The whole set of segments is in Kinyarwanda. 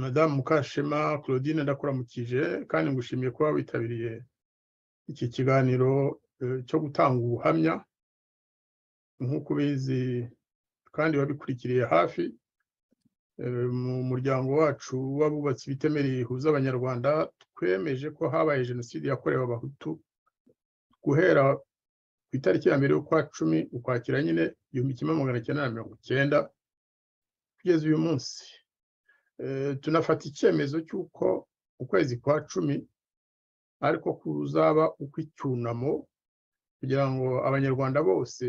madamu mukashema claudine ndakuramukije kandi ngushimiye kuba witabiriye iki kiganiro eh, cyo gutanga ubuhamya nk'uko ubizi kandi babikurikiriye hafi eh, mu muryango wacu w'abubatsi bitemereye rihuza abanyarwanda twemeje ko habaye jenoside yakorewe abahutu guhera ku itariki ya mbere y'ukwa cumi ukwakira nyine igihumbi kimwe magana cyenda na mirongo icyenda kugeza uyu munsi Eh, tunafata icyemezo cy'uko ukwezi kwa cumi ariko kuzaba ukw'icyunamo kugira ngo abanyarwanda bose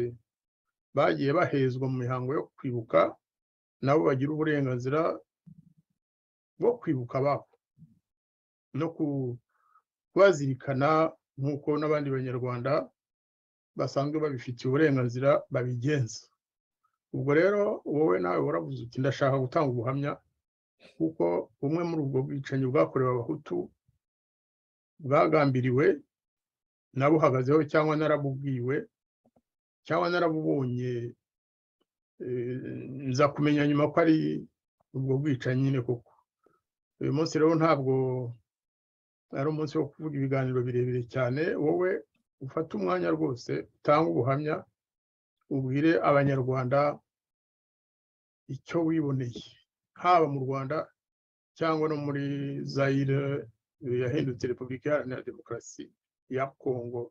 bagiye bahezwa mu mihango yo kwibuka nabo bagira uburenganzira bwo kwibuka ababo no kubazirikana nk'uko n'abandi banyarwanda basanzwe babifitiye uburenganzira babigenza ubwo rero wowe nawe waravuze uti ndashaka gutanga ubuhamya kuko bumwe muri ubwo bwicanyi bwakorewe abahutu bwagambiriwe nabuhagazeho cyangwa narabubwiwe cyangwa narabubonye eh, nza kumenya nyuma ko ari ubwo bwicanyi nyine koko uyu munsi rero ntabwo ari umunsi wo kuvuga ibiganiro birebire cyane wowe ufata umwanya rwose utanga ubuhamya ubwire abanyarwanda icyo wiboneye haba mu rwanda cyangwa no muri zayire eh, yahindutse repubulika iharanira demokarasi ya kongo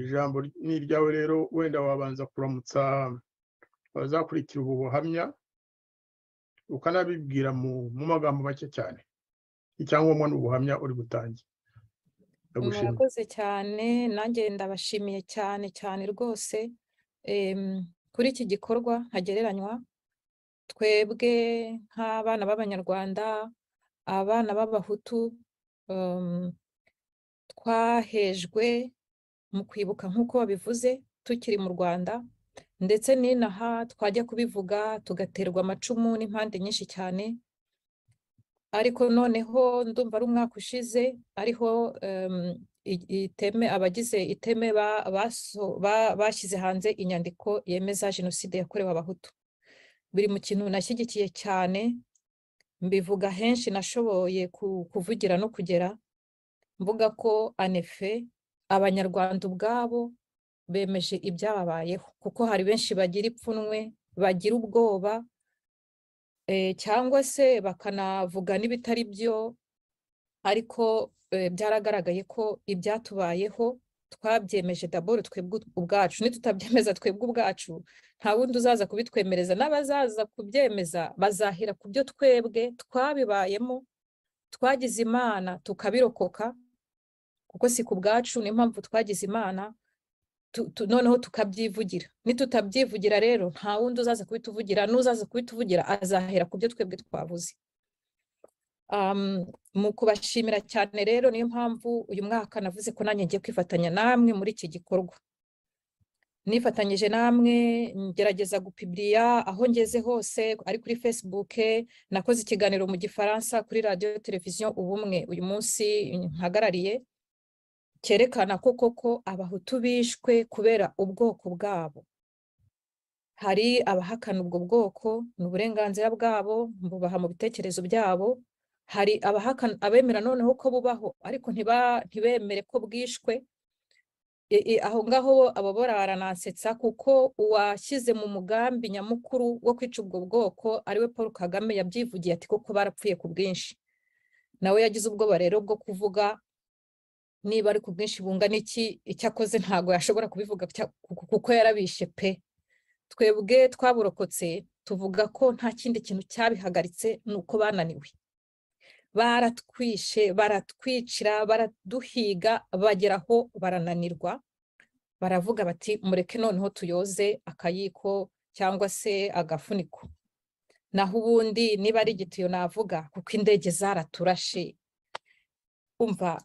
ijambo ni iryawe rero wenda wabanza kuramutsa abazakurikira ubu buhamya ukanabibwira mu magambo make cyane icyangombwa ni ubuhamya uri gutangira murakoze cyane nanjye ndabashimiye cyane cyane rwose kuri iki gikorwa ntagereranywa twebwe nk'abana b'abanyarwanda abana b'abahutu um, twahejwe mu kwibuka nk'uko babivuze tukiri mu rwanda ndetse n'inaha twajya kubivuga tugaterwa amacumu n'impande nyinshi cyane ariko noneho ndumva ari umwaka ushize ariho um, iteme abagize iteme bashyize hanze inyandiko yemeza jenoside yakorewe abahutu biri mu kintu nashyigikiye cyane mbivuga henshi nashoboye kuvugira no kugera mvuga ko anefe abanyarwanda ubwabo bemeje ibyababayeho kuko hari benshi bagira ipfunwe bagira ubwoba eh, cyangwa se bakanavuga n'ibitari byo ariko eh, byaragaragaye ko ibyatubayeho twabyemeje daboro twebwe ubwacu nitutabyemeza twebwe ubwacu nta wundi uzaza kubitwemereza n'abazaza kubyemeza bazahira ku byo twebwe twabibayemo twagize imana tukabirokoka kuko si ku bwacu niyo mpamvu twagize imana noneho tukabyivugira nitutaby'ivugira rero nta wundi uzaza kubituvugira n'uzaza kubituvugira azahera ku byo twebwe twavuze mu kubashimira cyane rero niyo mpamvu uyu mwaka navuze ko nanjye ngiye kwifatanya namwe muri iki gikorwa nifatanyije namwe ngerageza gupibiriya aho ngeze hose ari kuri facebook nakoze ikiganiro mu gifaransa kuri radiyo televiziyo ubumwe uyu munsi mpagarariye cyerekana ko koko abahutu bishwe kubera ubwoko bwabo hari abahakana ubwo bwoko ni uburenganzira bwabo bubaha mu bitekerezo byabo hari abemera noneho ko bubaho ariko ntibemere ko bwishwe aho ngaho aba baranasetsa kuko uwashyize mu mugambi nyamukuru wo kwica ubwo bwoko ari we paul kagame yabyivugiye ati kuko barapfuye ku bwinshi nawe yagize ubwoba rero bwo kuvuga niba ari ku bwinshi bungana iki icyo akoze ntabwo yashobora kubivuga kuko yarabishe pe twebwe twaburokotse tuvuga ko nta kindi kintu cyabihagaritse ni uko bananiwe baratwishe baratwicira baraduhiga bageraho barananirwa baravuga bati mureke noneho tuyoze akayiko cyangwa se agafuniko naho ubundi niba ari igitiyo navuga kuko indege zaraturashe umva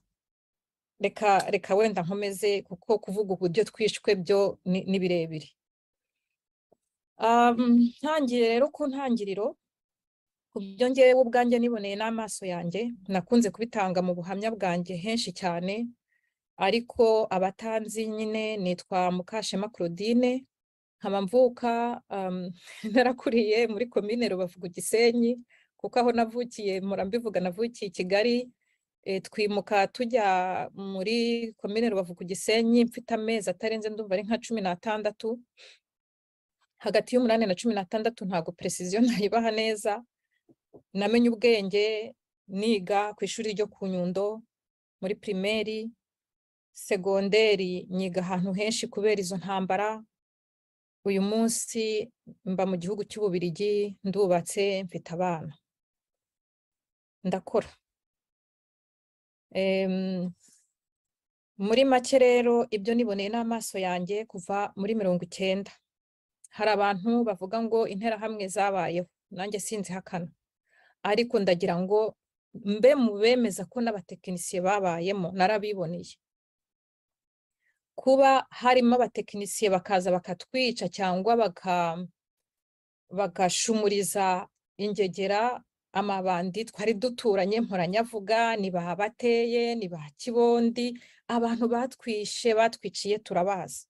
reka reka wenda nkomeze kuko kuvuga uburyo twishwe byo ni birebire ntangiye rero ku ntangiriro ku byo ngewe ubwanjye niboneye n'amaso yanjye nakunze kubitanga mu buhamya bwanjye henshi cyane ariko abatanzi nyine nitwa mukashema claudine nkaba mvuka um, narakuriye muri komine rubavu ku gisenyi kuko aho navukiye murambivuga navukiye i kigali eh, twimuka tujya muri komine rubavu ku gisenyi mfite amezi atarenze ndumva ari nka cumi n'atandatu hagati y'umunani na cumi n'atandatu ntabwo peresiziyo nayibaha neza namenye ubwenge niga ku ishuri ryo ku nyundo muri pirimeri segonderi nyiga ahantu henshi kubera izo ntambara uyu munsi mba mu gihugu cy'ububirigi ndubatse mfite abana ndakora muri make rero ibyo niboneye n'amaso yanjye kuva muri mirongo icyenda hari abantu bavuga ngo interahamwe zabayeho nanjye sinzi hakana ariko ndagira ngo mbe mu bemeza ko n'abatekinisiye babayemo narabiboneye kuba harimo abatekinisiye bakaza bakatwica cyangwa bagashumuriza ingegera amabandi twari duturanye nkoranyavuga ni babateye ni abantu batwishe batwiciye turabazi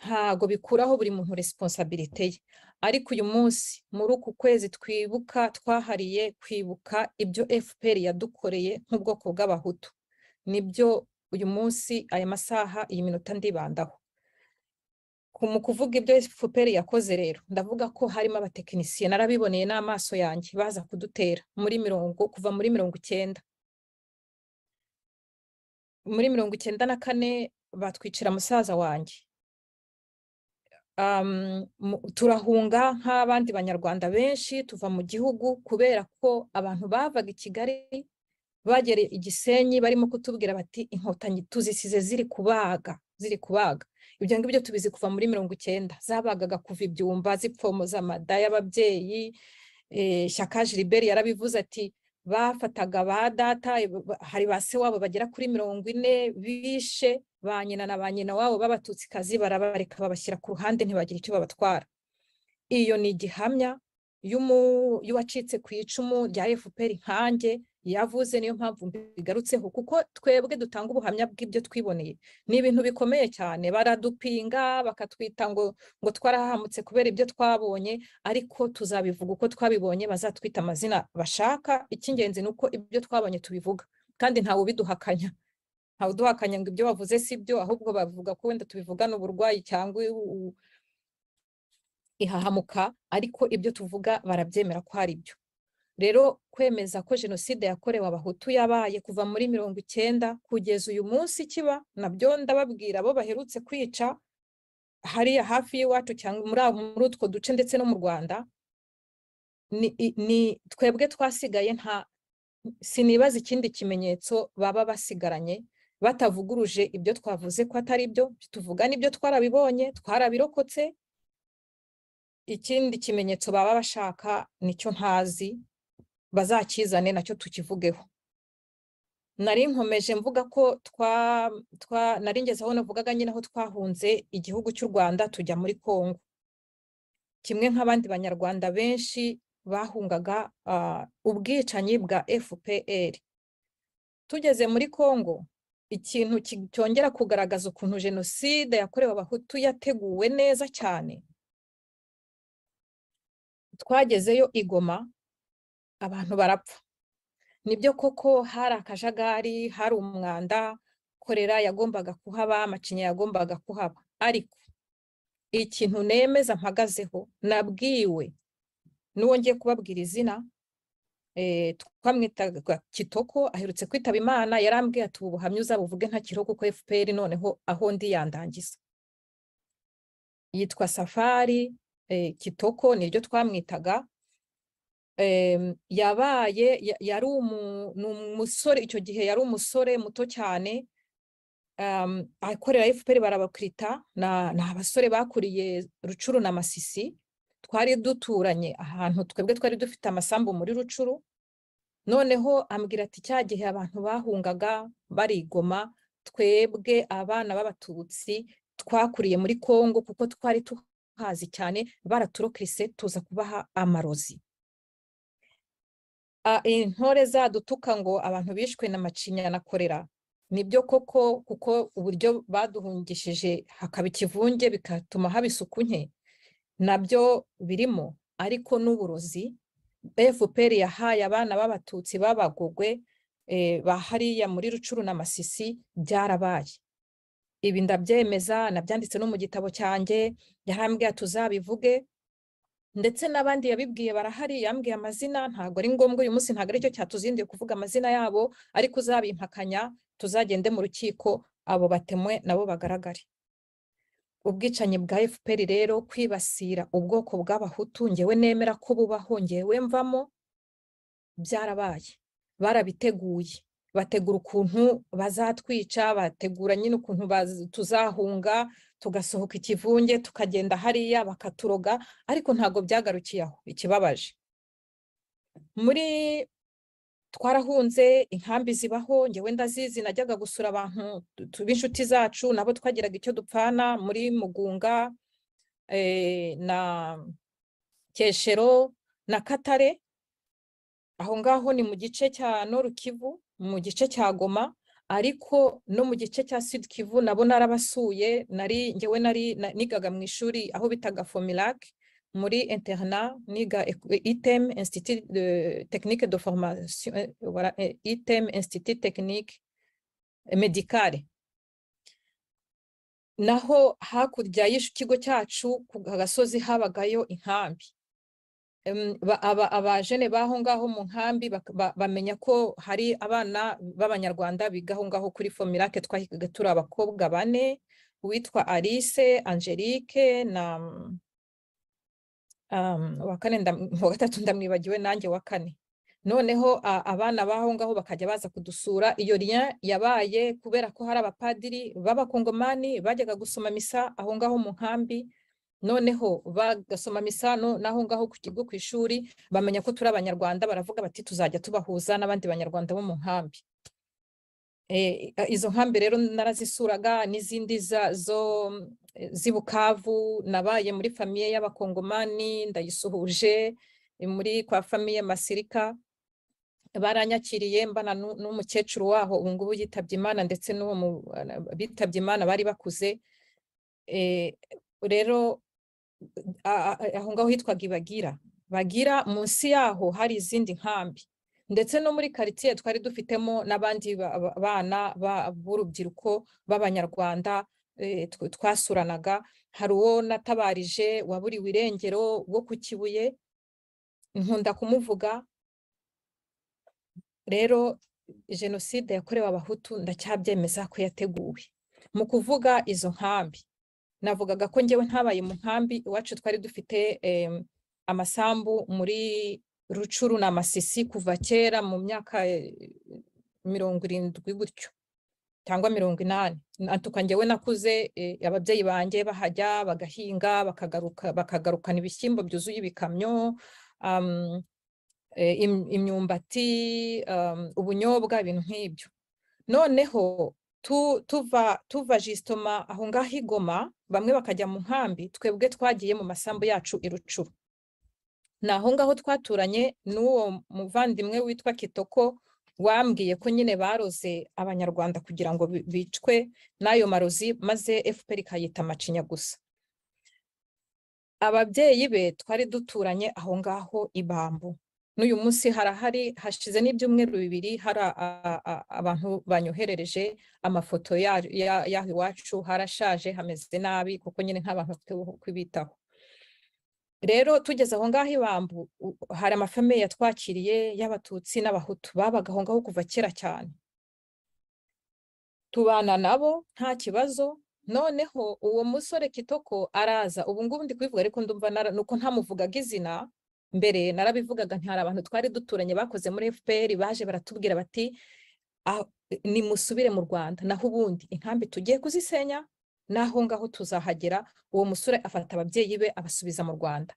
ntago bikuraho buri muntu resiponsabirite ye ariko uyu munsi muri uku kwezi twibuka twahariye kwibuka ibyo fpr yadukoreye nk'ubwoko bw'abahutu nibyo uyu munsi aya masaha iyi minota ndibandaho mu kuvuga ibyo fpr yakoze rero ndavuga ko harimo abatekinisiye narabiboneye n'amaso yanjye baza kudutera muri mirongo kuva muri mirongo icyenda muri mirongo icyenda na kane batwicira musaza wanjye turahunga nk'abandi banyarwanda benshi tuva mu gihugu kubera ko abantu bavaga i kigali bagera igisenyi barimo kutubwira bati inkotanyi tuzisize ziri kubaga ziri kubaga ibyo ngibyo tubizi kuva muri mirongo icyenda zabagaga kuva ibyumba zipfomoza amada y'ababyeyi eh, shaka jiliberi yarabivuze ati bafataga ba data hari ba se wabo bagera kuri mirongo ine bishe ba nyina na ba nyina wabo b'abatutsikazi barabareka babashyira ku ruhande ntibagira icyo babatwara iyo ni igihamya y'uwacitse ku icumu rya fpr nkanjye yavuze niyo mpamvu mbigarutseho kuko twebwe dutanga ubuhamya bw'ibyo twiboneye ni ibintu bikomeye cyane baradupinga bakatwita ngo ngo twarahamutse kubera ibyo twabonye ariko tuzabivuga uko twabibonye bazatwita amazina bashaka icy'ingenzi ni uko ibyo twabonye tubivuga kandi ntawe ubiduhakanya ntawe uduhakanya ngo ibyo bavuze si byo ahubwo bavuga ko wenda tubivugana uburwayi cyangwa ihahamuka ariko ibyo tuvuga barabyemera ko ari byo rero kwemeza ko jenoside yakorewe abahutu yabaye kuva muri mirongo icyenda kugeza uyu munsi kiba nabyo ndababwira abo baherutse kwica hariya hafi y'iwacu cyangwa muri utwo duce ndetse no mu rwanda ni twebwe twasigaye nta sinibaza ikindi kimenyetso baba basigaranye batavuguruje ibyo twavuze ko atari byo tuvuga n'ibyo twarabibonye twarabirokotse ikindi kimenyetso baba bashaka nicyo ntazi bazakizane nacyo tukivugeho nari nkomeje mvuga ko twa twa nari ngeze aho navugaga nyine aho twahunze igihugu cy'u rwanda tujya muri congo kimwe nk'abandi banyarwanda benshi bahungaga ubwicanyi bwa fpr tugeze muri congo ikintu cyongera kugaragaza ukuntu jenoside yakorewe abahutu yateguwe neza cyane twagezeyo igoma abantu barapfa nibyo koko hari akajagari hari umwanda korera yagombaga kuhaba amacinya yagombaga kuhaba ariko ikintu nemeza mpagazeho nabwiwe n'uwo ngiye kubabwira izina eh, twamwitaga kitoko aherutse kwitaba imana yarambwiye ati ubu buhamya uzabuvuge nta kiroko kuko fpr noneho aho ndi yandangiza yitwa safari eh, kitoko niryo twamwitaga yabaye yari umusore icyo gihe yari umusore muto cyane akorera efuperi barabakirita ni abasore bakuriye rucuru na masisi twari duturanye ahantu twebwe twari dufite amasambu muri rucuru noneho ambwira ati cya gihe abantu bahungaga barigoma twebwe abana b'abatutsi twakuriye muri congo kuko twari tuhazi cyane baraturokirise tuza kubaha amarozi intore zadutuka ngo abantu bishwe na macinya na korera nibyo koko kuko uburyo baduhungishije hakaba ikivunge bigatuma haba isuku nke nabyo birimo ariko n'uburozi fpr yahaye abana b'abatutsi babagogwe e, bahariya muri rucuru na masisi byarabaye ibi ndabyemeza nabyanditse no mu gitabo cyanjye yarambwira tuzabivuge ndetse n'abandi yabibwiye barahari yambwiye amazina ntabwo ari ngombwa uyu munsi ntabwo aricyo cyatuzinduye kuvuga amazina yabo ariko uzabimpakanya tuzagende mu rukiko abo batemwe nabo bagaragare ubwicanyi bwa fpr rero kwibasira ubwoko bw'abahutu ngewe nemera ko bubaho ngewe mvamo byarabaye barabiteguye bategura ukuntu bazatwica bategura nyine ukuntu tuzahunga tugasohoka ikivunge tukagenda hariya bakaturoga ariko ntabwo byagarukiye aho ikibabaje muri twarahunze inkambi zibaho ngewe ndazizi najyaga gusura abantu b'inshuti zacu nabo twagiraga icyo dupfana muri mugunga eh, na keshero na katare aho ngaho ni mu gice cya norukivu mu gice cya goma ariko no mu gice cya sud kivu nabo narabasuye nari ngewe nari nigaga mu ishuri aho bitaga fomilac muri interna niga e item institut de technique de formation euh, voilà euh, item institut naho hakurya y'ikigo cyacu ku gasozi habagayo inkambi abajene b'aho ngaho mu nkambi bamenya ko hari abana b'abanyarwanda biga aho ngaho kuri fomirake twahigaga turi abakobwa bane uwitwa alice angelique na wa kane uwa gatatu ndamwibagiwe nanjye wa kane noneho abana b'aho ngaho bakajya baza kudusura iyo riya yabaye kubera ko hari abapadiri b'abakongomani bajyaga gusoma misa aho ngaho mu nkambi noneho bagasoma misano n'aho ngaho ku kigo ku ishuri bamenya ko turi abanyarwanda baravuga bati tuzajya tubahuza n'abandi banyarwanda bo mu nkambi eh, izo nkambi rero narazisuraga n'izindi zo z'ibukavu nabaye muri famiye y'abakongomani ndayisuhuje muri kwa famiye masirika baranyakiriye mbana n'umukecuru waho ubu ngubu yitabye imana ndetse n'uwo bitabye imana bari bakuze eh, rero aho ngaho hitwaga ibagira bagira munsi yaho hari izindi nkambi ndetse no muri karitsiye twari dufitemo n'abandi bana b'urubyiruko b'abanyarwanda e, twasuranaga hari uwo natabarije waburiwe irengero wo ku kibuye nkunda kumuvuga rero jenoside yakorewe abahutu ndacyabyemeza ko yateguwe mu kuvuga izo nkambi navugaga ko ngewe ntabaye mu nkambi iwacu twari dufite amasambu muri rucuru na masisi kuva kera mu myaka eh, mirongo irindwi gutyo cyangwa mirongo inani natuka ngewe nakuze eh, ababyeyi banjye bahajya bagahinga bakagarukana ibishyimbo byuzuye ibikamyo eh, imyumbati ubunyobwa ibintu nk'ibyo noneho tuva tuva jisitoma aho ngaho igoma bamwe bakajya mu nkambi twebwe twagiye mu masambu yacu i rucuru ni aho ngaho twaturanye n'uwo muvandimwe witwa kitoko wambwiye ko nyine baroze abanyarwanda kugira ngo bicwe n'ayo marozi maze fpr ikayita amacinya gusa ababyeyi be twari duturanye aho ngaho ibambu n'uyu munsi harahari hashize n'ibyumweru bibiri hari abantu banyoherereje amafoto yaho iwacu harashaje hameze nabi kuko nyine nk'abantu bafite kubitaho rero tugeze aho ngaho ibambu hari amafamiye yatwakiriye y'abatutsi n'abahutu babaga aho ngaho kuva kera cyane tubana nabo nta kibazo noneho uwo musore kitoko araza ubu ngubu ndi kubivuga ariko ndumva nuko ntamuvugaga izina mbere narabivugaga nti hari abantu twari duturanye bakoze muri fpr baje baratubwira bati ah, nimusubire mu rwanda naho ubundi inkambi tugiye kuzisenya n'aho ngaho tuzahagera uwo musore afata ababyeyi be abasubiza mu rwanda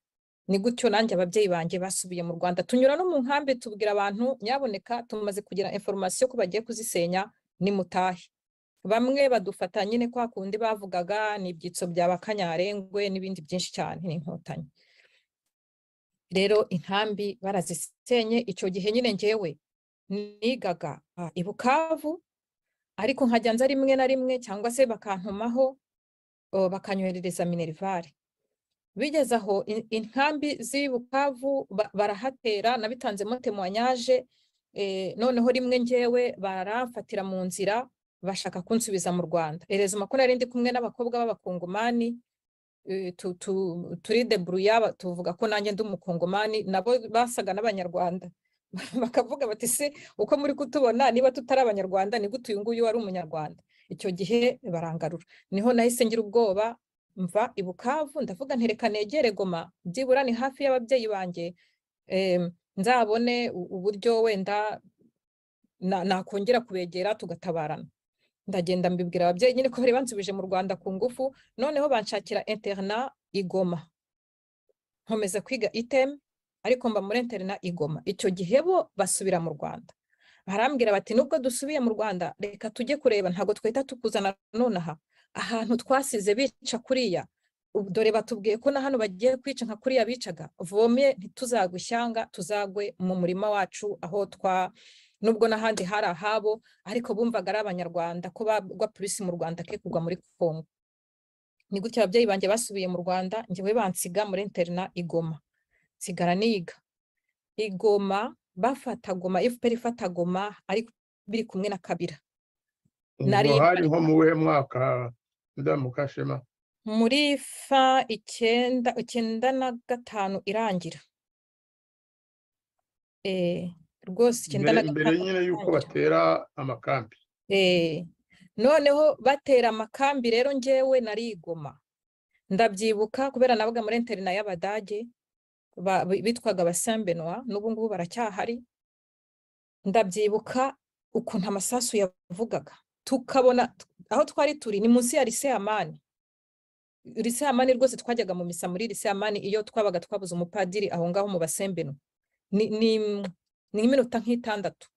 ni gutyo nanjye ababyeyi banjye basubiye mu rwanda tunyura no mu nkambi tubwira abantu nyaboneka tumaze kugira inforomasiyo ko bagiye kuzisenya nimutahe bamwe badufata nyine kwa kundi bavugaga ni ibyitso bya bakanyarengwe n'ibindi byinshi cyane ni inkotanyi rero intambi barazisenye icyo gihe nyine ngewe nigaga ah, ibukavu ariko nkajya nza rimwe na rimwe cyangwa se bakantumaho bakanyoherereza minerivare bigeze aho intambi z'ibukavu bukavu barahatera nabitanzemo temwanyaje e, noneho rimwe ngewe baramfatira mu nzira bashaka kunsubiza mu rwanda ereza ko ndi kumwe n'abakobwa b'abakungumani Eh, turidebruya tuvuga ko nanjye ndi umukongomani nabo basaga n'abanyarwanda bakavuga bati se uko muri kutubona niba tutari abanyarwanda ni gute uyu nguyu wari umunyarwanda icyo gihe barangarura niho nahise ngira ubwoba mva i bukavu ndavuga ntereka negere goma byibura ni hafi y'ababyeyi banjye nzabone uburyo wenda nakongera kubegera tugatabarana ndagenda mbibwira ababyeyi nyine ko bari bansubije mu rwanda ku ngufu noneho banshakira interna igoma nkomeza kwiga iteme ariko mba muri interna igoma icyo gihe bo basubira mu rwanda barambwira bati nubwo dusubiye mu rwanda reka tujye kureba ntabwo twahita tukuzana nonaha ahantu twasize bica kuriya dore batubwiye ko na hano bagiye kwica nka kuriya bicaga vome ntituzagwe ishyanga tuzagwe mu murima wacu aho twa nubwo n'ahandi hari ahabo ariko bumvaga ari abanyarwanda ko bagwa polisi mu rwanda ke kugwa muri kongo ni gutya ababyeyi banjye basubiye mu rwanda ngewe bansiga muri interina igoma nsigara niga igoma bafata goma fpr ifata goma ariko biri kumwe na kabira hari nko mu wuhe mwaka mudamu muri fa icyenda icyenda na gatanu irangira eh, rwose mbere nyine y'uko batera amakambi eh, noneho batera amakambi rero ngewe narigoma ndabyibuka kubera nabaga muri interina y'abadage bitwaga abasambenwa n'ubungubu baracyahari ndabyibuka ukuntu amasasu yavugaga tukabona aho twari turi ni munsi ya liseamani liseamani rwose twajyaga mu misa muri liseamani iyo twabaga twabuze umupadiri aho ngaho mu basembenwa iminota nk'itandatu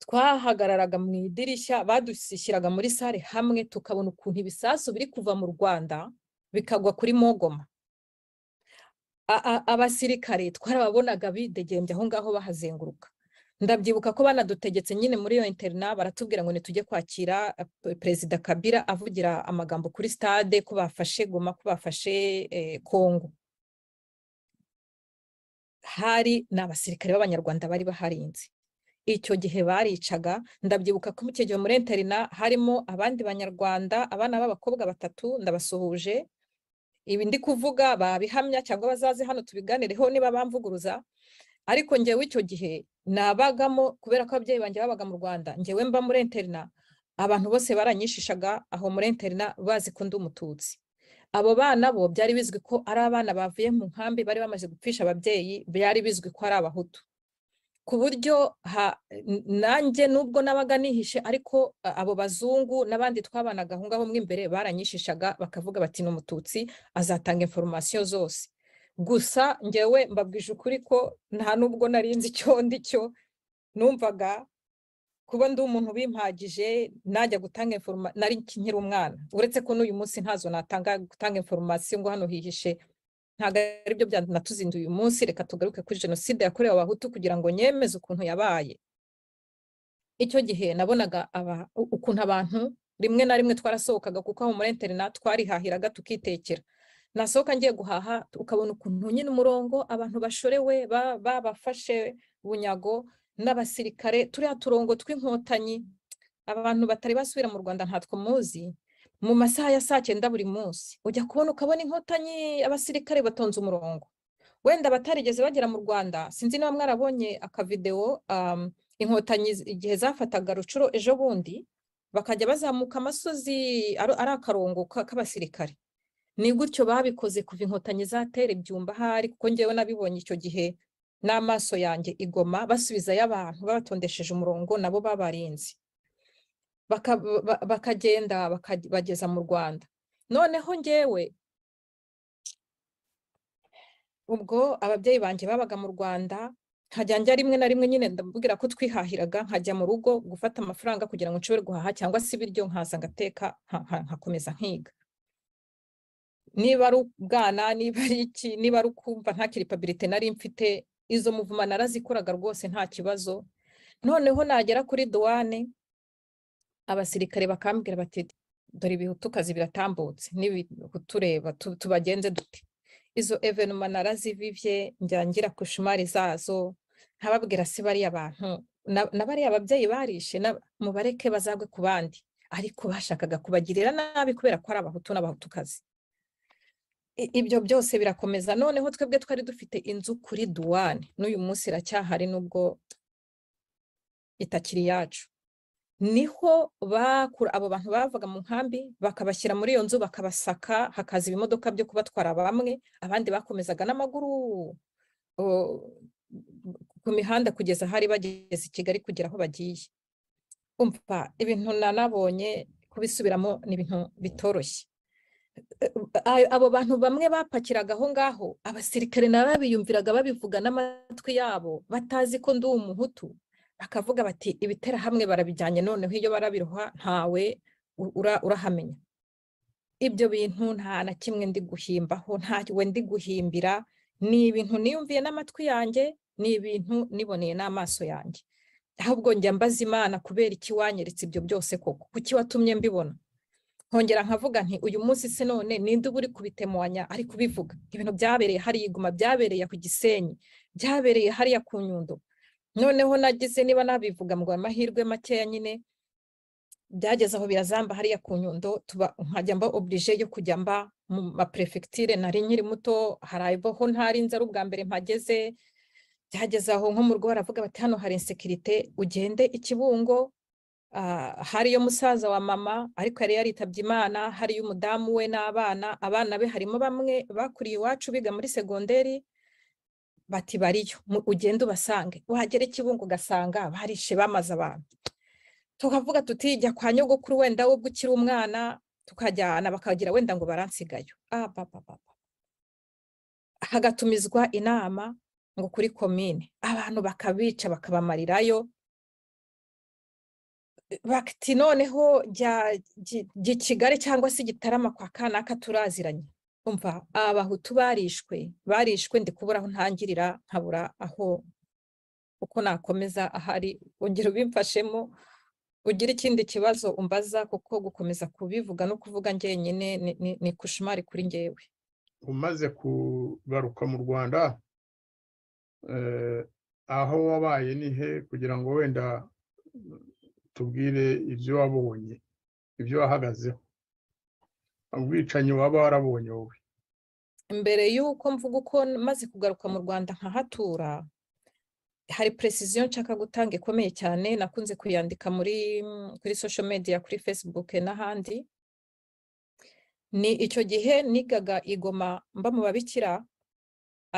twahagararaga mu idirishya badushyiraga muri sare hamwe tukabona ukuntu ibisasu biri kuva mu rwanda bikagwa kuri mogoma abasirikare twarababonaga bidegembye aho ngaho bahazenguruka ndabyibuka ko banadutegetse nyine muri iyo interina baratubwira ngo nitujye kwakira eh, perezida kabira avugira amagambo kuri stade ko bafashe goma ko bafashe kongo eh, hari ni abasirikare b'abanyarwanda bari baharinze icyo gihe baricaga ndabyibuka ko icyo gihe muri interina harimo abandi banyarwanda abana b'abakobwa batatu ndabasuhuje ibi ndi kuvuga babihamya cyangwa bazaze hano tubiganireho niba bamvuguruza ariko ngewe icyo gihe nabagamo kubera ko ababyeyi banjye babaga mu rwanda ngewe mba muri interina abantu bose baranyishishaga aho muri interina bazi ko ndi umututsi abo bana bo byari bizwi ko ari abana bavuye mu nkambi bari bamaze gupfisha ababyeyi byari bizwi ko ari abahutu ku buryo nanjye nubwo nabaga nihishe ariko abo bazungu n'abandi twabanaga aho ngaho mo imbere baranyishishaga bakavuga bati ni umututsi azatanga inforomasiyo zose gusa ngewe mbabwije ukuri ko nta nubwo narinzi icyo ndi cyo numvaga kuba ndi umuntu bimpagije najya gutanga inforomasiyo nari nkiri umwana uretse ko n'uyu munsi ntazo natanga gutanga inforomasiyo ngo hano hihishe ntabwo ari byo natuzinduye uyu munsi reka tugaruke kuri jenoside yakorewe abahutu kugira ngo nyemeze ukuntu yabaye icyo gihe nabonaga ukuntu abantu rimwe na rimwe twarasohokaga kuko aho muri interineti twarihahiraga tukitekera nasohoka ngiye guhaha ukabona ukuntu nyine umurongo abantu bashorewe babafashe bunyago n'abasirikare turiya turongo tw'inkotanyi abantu batari basubira mu rwanda ntatwo muzi mu masaha ya saa cyenda buri munsi ujya kubona ukabona inkotanyi abasirikare batonze umurongo wenda batarigeze bagera mu rwanda sinzi niba mwarabonye akavidewo um, inkotanyi igihe zafataga rucuro ejo bundi bakajya bazamuka amasozi ari akarongo k'abasirikare ni gutyo babikoze kuva inkotanyi zatera ibyumba ahari kuko ngewe nabibonye icyo gihe n'amaso yanjye igoma basubiza yabantu babatondesheje umurongo nabo babarinzi bakagenda bageza mu rwanda noneho ngewe ubwo ababyeyi banjye babaga mu rwanda nkajya njya rimwe na rimwe nyine ndamubwira ko twihahiraga nkajya mu rugo gufata amafaranga kugira ngo nshobore guhaha cyangwa se ibiryo nkaza ngateka nkakomeza nkiga niba ari ubwana niba ari iki niba ari ukumva nta kiripabilite nari mfite izo muvuma narazikoraga rwose nta kibazo noneho nagera kuri duwane abasirikare bakambwira bati dore ibihutu kazi biratambutse n'ibihutureba tubagenze dute izo evenuma narazivivye njyangira ku shumari zazo ntababwira si bariya bantu na bariya ababyeyi barishe mubareke bazagwe ku bandi ariko bashakaga kubagirira nabi kubera ko ari abahutu n'abahutu kazi ibyo byose birakomeza noneho twebwe twari dufite inzu kuri duwane n'uyu munsi iracyahari nubwo itakiri iyacu niho bakura abo bantu bavaga mu nkambi bakabashyira muri iyo nzu bakabasaka hakaza ibimodoka byo kubatwara bamwe abandi bakomezaga n'amaguru ku mihanda kugeza ahari bageze i kigali kugera aho bagiye umva ibintu nanabonye kubisubiramo ni ibintu bitoroshye abo bantu bamwe bapakiraga aho ngaho abasirikare nabo babiyumviraga babivuga n'amatwi yabo batazi ko ndi umuhutu bakavuga bati ibiterahamwe barabijyanye noneho iyo barabiroha ntawe urahamenya ibyo bintu nta na kimwe ndi guhimbaho ntawe ndi guhimbira ni ibintu niyumviye n'amatwi yanjye ni ibintu niboneye n'amaso yanjye ahubwo njya mbaza imana kubera iki wanyeretse ibyo byose koko kuki watumye mbibona nkongera nkavuga nti uyu munsi se none ninde uba uri kubitemwanya ari kubivuga ibintu byabereye hariya iguma byabereye ku gisenyi byabereye hariya ku nyundo noneho nagize niba nabivuga ngo amahirwe makeya nyine byageze aho birazamba hariya ku nyundo nkajya mba oburije yo kujya mba mu maperefegitire nari nkiri muto hariho ntari ari ubwa mbere mpageze byageze aho nko mu rugo baravuga bati hano hari insekirite ugende ikibungo Ah, hari iyo musaza wa mama ariko yari yaritabye imana hari iy'umudamu we n'abana abana be harimo bamwe bakuriye iwacu biga muri segonderi bati bariyo ugenda ubasange wagera ikibungo ugasanga barishe bamaze abantu tukavuga tuti kwa nyogokuru wenda wo gukira umwana tukajyana bakagira wenda ngo baransigayo ah, hagatumizwa inama ngo kuri komine abantu bakabica bakabamarirayo bakiti noneho jya kigali cyangwa se gitarama kwa kanaka turaziranye umva abahutu barishwe barishwe ndi kubura aho ntangirira nkabura aho uko nakomeza ahari ongera ubimfashemo ugira ikindi kibazo umbaza kuko gukomeza kubivuga no kuvuga njyenyine ni kushimari kuri njyewe umaze kugaruka mu rwanda eh, aho wabaye ni he kugira ngo wenda tubwire ibyo wabonye ibyo wahagazeho ubwicanyi waba warabonye wowe mbere y'uko mvuga uko maze kugaruka mu rwanda nkahatura hari precision nshaka gutanga ikomeye cyane nakunze kuyandika muri kuri social media kuri facebook n'ahandi ni icyo gihe nigaga igoma mba mu babikira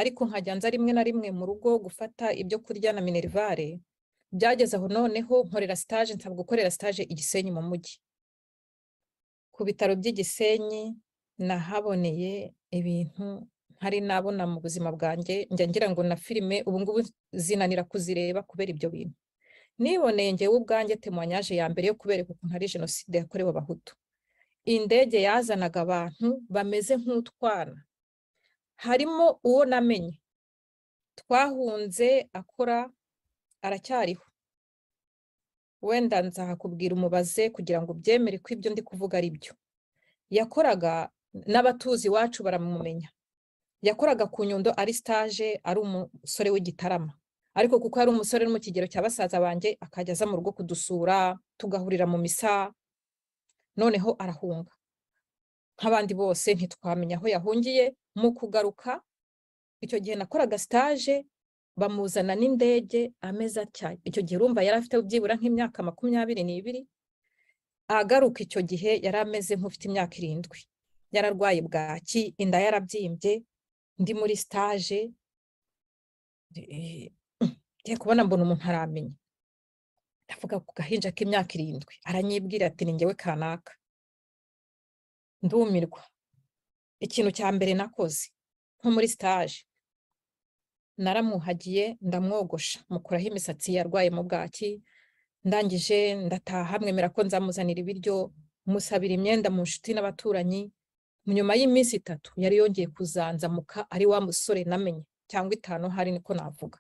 ariko nkajya rimwe na rimwe mu rugo gufata ibyo kurya na minerivare byageze aho noneho nkorera sitaje nsabwa gukorera sitaje igisenyi mu mujyi ku bitaro by'igisenyi nahaboneye ibintu hari nabona mu buzima bwanjye njya ngira ngo na filime ubungubu ngubu zinanira kuzireba kubera ibyo bintu niboneye ngewe ubwanjye temuwanyaje ya mbere yo kubereka ukuntu hari jenoside yakorewe abahutu indege yazanaga abantu bameze nk'utwana harimo uwo namenye twahunze akora aracyariho wenda nzahakubwira umubaze kugira ngo ubyemere ko ibyo ndi kuvuga ari byo yakoraga n'abatuzi iwacu baramumenya yakoraga ku nyundo ari sitaje ari umusore w'igitarama ariko kuko ari umusore uri mu kigero cya basaza banjye akajya aza mu rugo kudusura tugahurira mu misa noneho arahunga nk'abandi bose ntitwamenya aho yahungiye mu kugaruka icyo gihe nakoraga sitaje bamuzana n'indege ameze atya icyo gihe urumva yari afite byibura nk'imyaka makumyabiri n'ibiri agaruka icyo gihe yari ameze nk'ufite imyaka irindwi yararwaye bwaki inda yarabyimbye ndi muri sitaje ngiye eh, eh, kubona mbona umuntu aramenya ndavuga ku gahinja k'imyaka irindwi aranyibwira ati ni ngewe kanaka ndumirwa ikintu cya mbere nakoze nko muri sitaje naramuhagiye ndamwogosha mukuraho imisatsi yarwaye mu bwaki ndangije ndataha mwemera ko nzamuzanira ibiryo musabira imyenda mu nshuti n'abaturanyi nyuma y'iminsi itatu yari yongeye kuzanzamuka ari wa musore namenye cyangwa itanu hari niko navuga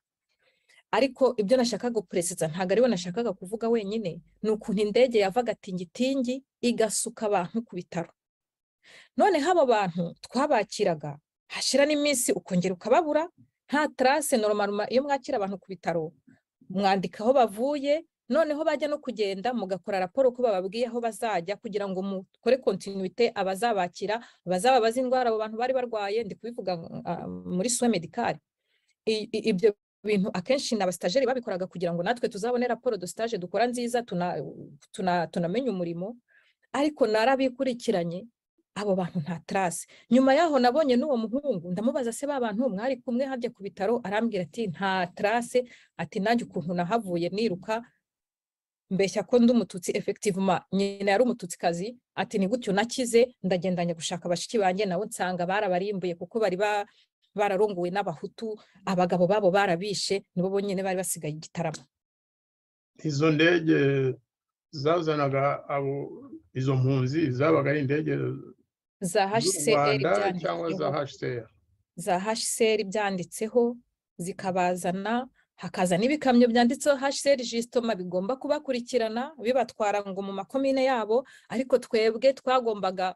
ariko ibyo nashakaga guperesiza ntabwo ariwe nashakaga kuvuga wenyine ni ukuntu indege yavaga tingitingi igasuka abantu ku bitaro noneho abo bantu twabakiraga hashira n'iminsi ukongera ukababura nta tarase noroma iyo mwakira abantu ku bitaro mwandika aho bavuye noneho bajya no kugenda mugakora raporo uko bababwiye aho bazajya kugira ngo mukore kontinuite abazabakira abazababaza indwara abo bantu bari barwaye ndi kubivuga muri suwe medikari ibyo bintu akenshi ni abasitajeri babikoraga kugira ngo natwe tuzabone raporo do sitaje dukora nziza tunamenya umurimo ariko narabikurikiranye abo bantu nta tarasi nyuma yaho nabonye n'uwo muhungu ndamubaza se ba bantu mwari kumwe hajya ku bitaro arambwira ati nta tarasi ati nanjye ukuntu nahavuye niruka mbeshya ko ndi umututsi efekitivuma nyina yari umututsikazi ati ni gutyo nakize ndagendanye gushaka bashiki banjye nawe nsanga barabarimbuye kuko bari bararunguwe n'abahutu abagabo babo barabishe nibo bonyine bari basigaye igitaramo izo ndege zazanaga abo izo mpunzi zabaga ari indege za hcr za hcr byanditseho zikabazana hakaza n'ibikamyo byanditseho hcr jisitoma bigomba kubakurikirana bibatwara ngo mu makomine yabo ariko twebwe twagombaga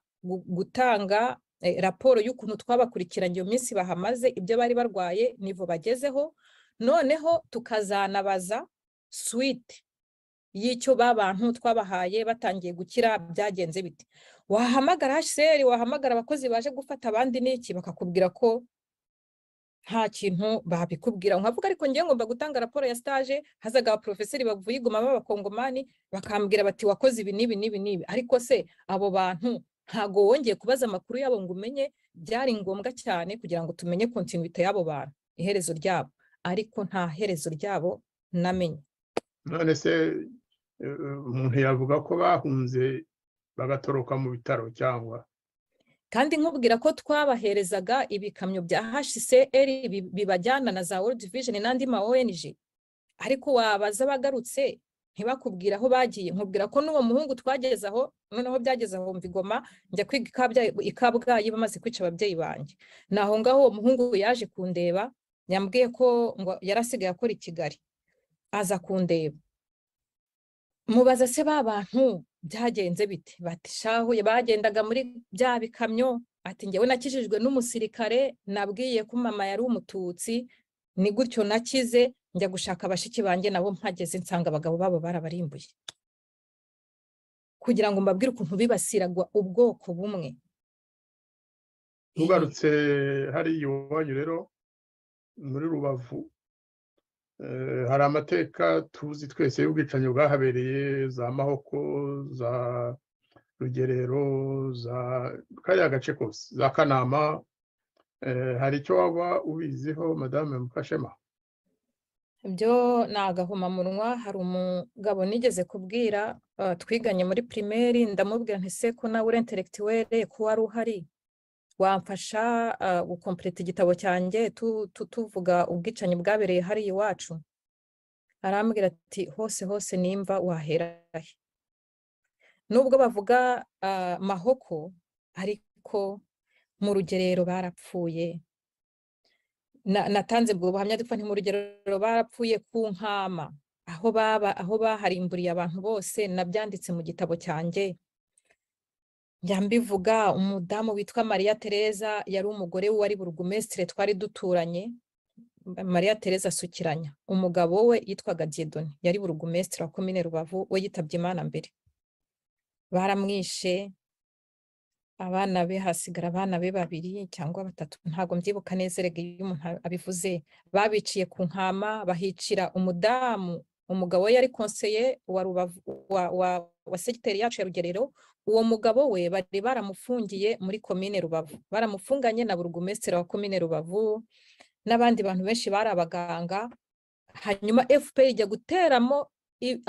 gutanga eh, raporo y'ukuntu twabakurikiranye iyo minsi bahamaze ibyo bari barwaye nivo bagezeho noneho tukazanabaza suwite y'icyo ba bantu twabahaye batangiye gukira byagenze bite wahamagara HCR wahamagara abakozi baje gufata abandi n'iki bakakubwira ko nta kintu babikubwira nkavuga ariko ngiye ngomba gutanga raporo ya stage hazaga abaprofeseri bavuye igoma b'abakongomani bakambwira bati wakoze ibi n'ibi n'ibi n'ibi ariko se abo bantu ntago wongeye kubaza amakuru yabo ngo umenye byari ngombwa cyane kugira ngo tumenye kontinuite y'abo bantu iherezo ryabo ariko nta herezo ryabo namenye none se eh, eh, umuntu yavuga ko bahunze bagatoroka mu bitaro cyangwa kandi nkubwira ko twabaherezaga ibikamyo bya hcr bibajyana na za world vision n'andi ma ong ariko wabaza bagarutse ntibakubwira aho bagiye nkubwira ko n'uwo muhungu twageze aho noneho byageze aho mvigoma njya kwiga i bamaze kwica ababyeyi banjye naho ngaho uwo muhungu yaje kundeba yambwiye ko ngo yari akora i kigali aza kundeba mubaza se ba bantu byagenze bite bati shahuye bagendaga muri bya bikamyo ati ngewe nakijijwe n'umusirikare nabwiye ko mama yari umututsi ni gutyo nakize njya gushaka abashiki banjye nabo mpageze nsanga abagabo babo barabarimbuye kugira ngo mbabwire ukuntu bibasiragwa ubwoko bumwe tugarutse hariya iwanyu rero muri rubavu Eh, hari amateka tuzi twese y'ubwicanyi bwahabereye za mahoko za rugerero za kariya gace kose za kanama eh, hari icyo waba ubiziho madame mufashema ibyo ni agahomamunwa hari umugabo nigeze kubwira eh, twiganye muri pirimeri ndamubwira nti se ko nawe urenterekitiwere kuba ari uhari wamfasha gukompleta igitabo cyanjye tuvuga ubwicanyi bwabereye hariya iwacu arambwira ati hose hose nimba wahera nubwo bavuga mahoko ariko mu rugerero barapfuye natanze ubwo buhamya dupfa ni mu rugerero barapfuye ku nkama aho baba aho baharimburiye abantu bose nabyanditse mu gitabo cyanjye njya mbivuga umudamu witwa mariya tereza yari umugore we wari burugumesitire twari duturanye mariya tereza asukiranya umugabo we yitwaga diyedoni yari burugumesitire wa komine rubavu we yitabye imana mbere baramwishe abana be hasigara abana be babiri cyangwa batatu ntabwo mbyibuka neza erega iyo umuntu abivuze babiciye ku nkama bahicira umudamu umugabo we yari konseye wa wa wa segiteri yacu ya rugerero uwo mugabo we bari baramufungiye muri komine rubavu baramufunganye na burugumesitiri wa komine rubavu n'abandi bantu benshi bari abaganga hanyuma fpr ijya guteramo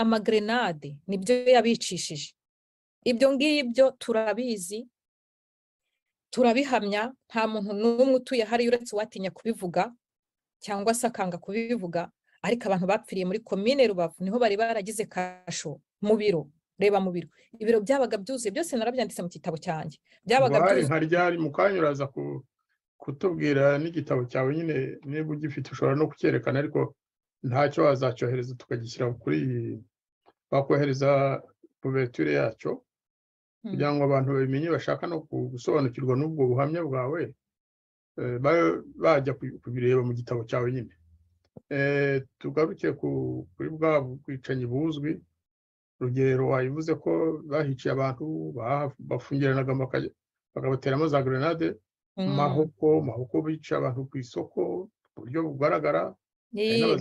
amagrenade nibyo yabicishije ibyo ngibyo turabizi turabihamya nta muntu n'umwe utuye hari uretse uwatinya kubivuga cyangwa se akanga kubivuga ariko abantu bapfiriye muri komine rubavu niho bari baragize kasho mu biro reba mu biro ibiro byabaga byuzuye byose narabyanditse mu gitabo cyanjye byabaga byuzuye hari uraza kutubwira n'igitabo cyawe nyine niba ugifite ushobora no kucyerekana ariko ntacyo wazacyohereza tukagishyira kuri bakohereza pubeture yacyo hmm. kugira ngo abantu babimenye bashaka no gusobanukirwa n'ubwo buhamya bwawe eh, bajya kubireba mu gitabo cyawe nyine eh, tugaruke kuri bwa bwicanyi buzwi urugero wabivuze ko bahiciye abantu bafungiranaga bakabateramo za grenade mm. mahoko mahoko bica abantu ku isoko ku buryo bugaragara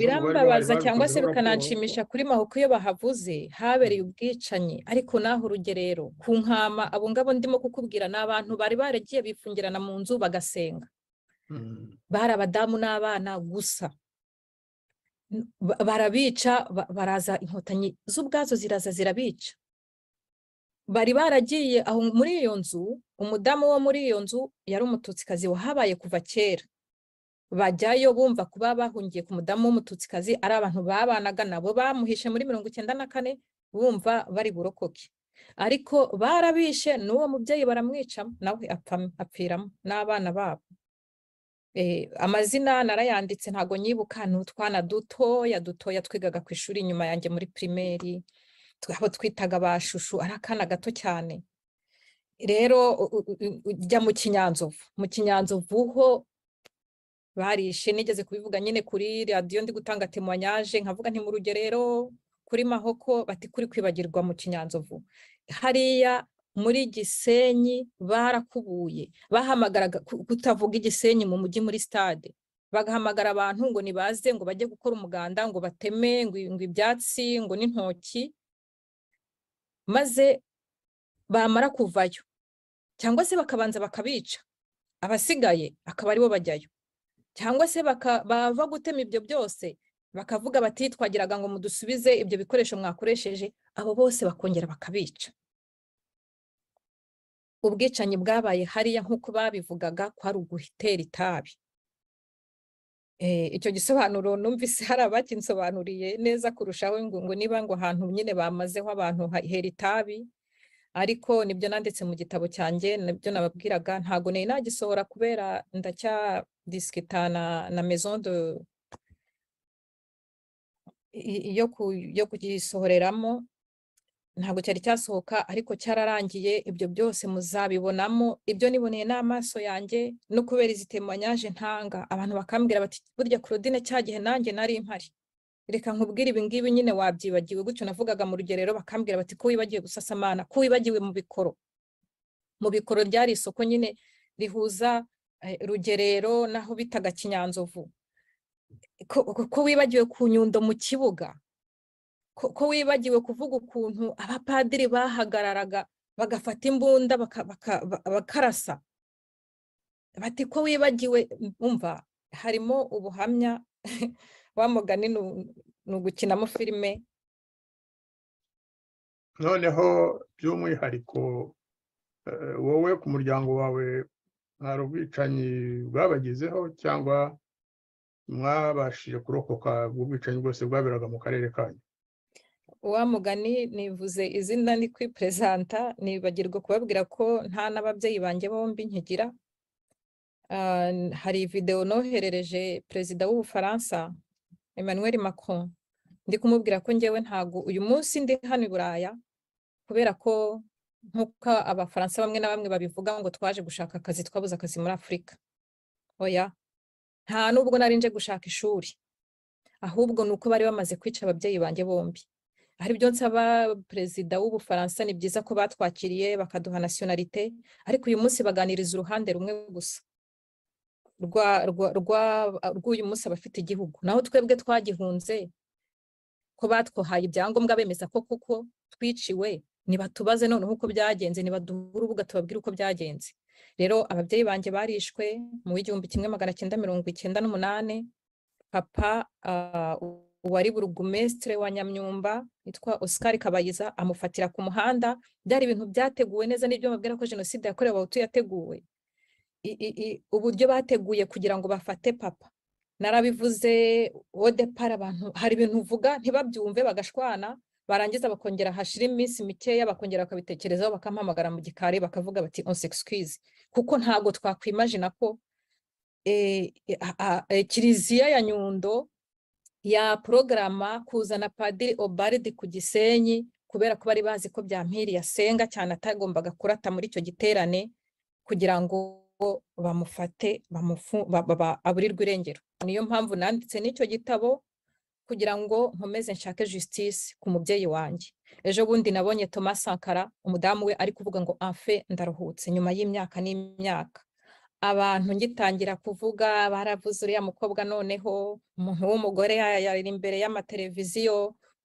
birambabaza cyangwa se bikananshimisha kuri mahoko iyo bahavuze habereye ubwicanyi ariko naho urugerero ku nkama abo ngabo ndimo kukubwira ni abantu bari baragiye bifungirana mu nzu bagasenga mm. bari abadamu n'abana gusa barabica baraza inkotanyi z'ubwazo ziraza zirabica bari baragiye aho muri iyo nzu umudamu wo muri iyo nzu yari umututsikazi wahabaye kuva kera bajyayo bumva kuba bahungiye ku mudamu w'umututsikazi ari abantu babanaga nabo bamuhishe muri mirongo icyenda na kane bumva bari burokoke ariko barabishe n'uwo mubyeyi baramwica nawe apfiramo n'abana babo Eh, amazina narayanditse ntabwo nyibuka ni utwana dutoya dutoya twigaga ku ishuri inyuma yanjye muri pirimeri aho twitaga ba shushu ari akana gato cyane rero ujya mu kinyanzovu mu kinyanzovu ho barishe nigeze kubivuga nyine kuri radiyo ndi gutanga temoyanyaje nkavuga nti mu rugerero kuri mahoko bati kuri kwibagirwa mu kinyanzovu hariya muri gisenyi barakubuye bahamagara kutavuga igisenyi mu mujyi muri stade bagahamagara abantu ngo nibaze ngo bajye gukora umuganda ngo bateme ngo ibyatsi ngo n'intoki maze bamara kuvayo cyangwa se bakabanza bakabica abasigaye akaba aribo bajyayo cyangwa se bava gutema ibyo byose bakavuga bati twagiraga ngo mudusubize ibyo bikoresho mwakoresheje abo bose bakongera bakabica ubwicanyi bwabaye hariya nk'uko babivugaga ko ari uguhitera itabi eh, icyo gisobanuro numvise hari abakinsobanuriye neza kurushaho ngo niba ngo ahantu nyine bamazeho abantu hera itabi ariko nibyo nanditse mu gitabo cyanjye nibyo nababwiraga ntabwo nari nagisohora kubera ndacya na maison de yo kugisohoreramo ntabwo cyari cyasohoka ariko cyararangiye ibyo byose muzabibonamo ibyo niboneye n'amaso yanjye no kubera izi temanyaje ntanga abantu bakambwira bati burya Claudine cya gihe nanjye nari mpari reka nkubwire ibi ngibi nyine wabyibagiwe gutyo navugaga mu rugerero bakambwira bati ko wibagiwe gusasamana ko wibagiwe mu bikoro mu bikoro ryari isoko nyine rihuza eh, rugerero n'aho bitaga kinyanzovu ko wibagiwe ku nyundo mu kibuga ko wibagiwe kuvuga ukuntu abapadiri bahagararaga bagafata imbunda bakarasa bati ko wibagiwe umva harimo ubuhamya wamugani ni ugukinamo filime noneho by'umwihariko eh, wowe ku muryango wawe hari ubwicanyi bwabagezeho cyangwa mwabashije kurokoka ubwo bwose bwaberaga mu karere kanyu uwa mugani nivuze izina ndi kwiperezanta nibagirwa kubabwira ko nta n'ababyeyi banjye bombi nkigira ah, hari videwo noherereje perezida w'ubufaransa Emmanuel Macron ndi kumubwira ko ngewe ntago uyu munsi ndi hano i buraya kubera ko nk'uko abafaransa bamwe na bamwe babivuga ngo twaje gushaka akazi twabuze akazi muri afurika oya nta nubwo nari nje gushaka ishuri ahubwo ni uko bari bamaze kwica ababyeyi banjye bombi hari ibyo nsaba perezida w'ubufaransa ni byiza ko batwakiriye bakaduha nasiyonalite ariko uyu munsi baganiriza uruhande rumwe gusa rw'uyu munsi abafite igihugu naho twebwe twagihunze ko batwahaye ibyangombwa bemeza ko kuko twiciwe ntibatubaze noneho uko byagenze ntibaduhe urubuga tubabwire uko byagenze rero ababyeyi banjye barishwe mu w'igihumbi kimwe magana cyenda mirongo icyenda n'umunani papa ah, uwari burugumesitire wa nyamyumba witwa Oscar Kabayiza amufatira ku muhanda byari ibintu byateguwe neza n'ibyo babwira ko jenoside yakorewe abahutu yateguwe uburyo bateguye kugira ngo bafate papa narabivuze odepara abantu hari ibintu uvuga ntibabyumve bagashwana barangiza bakongera hashira iminsi mikeya bakongera bakabitekerezaho bakampamagara mu gikari bakavuga bati onsekisikizi kuko ntabwo twakwimajina ko eh, eh, kiliziya ya nyundo ya porogaramu kuzana padiri obaridi ku gisenyi kubera ko bari bazi ko byampiriye asenga cyane atagombaga kurata muri icyo giterane kugira ngo bamufate aburirwe irengero niyo mpamvu nanditse n'icyo gitabo kugira ngo nkomeze nshake justice ku mubyeyi wanjye ejo bundi nabonye Thomas Sankara umudamu we ari kuvuga ngo amfe ndaruhutse nyuma y'imyaka n'imyaka abantu ngitangira kuvuga baravuze uriya mukobwa noneho umuntu w'umugore yari imbere y'amateleviziyo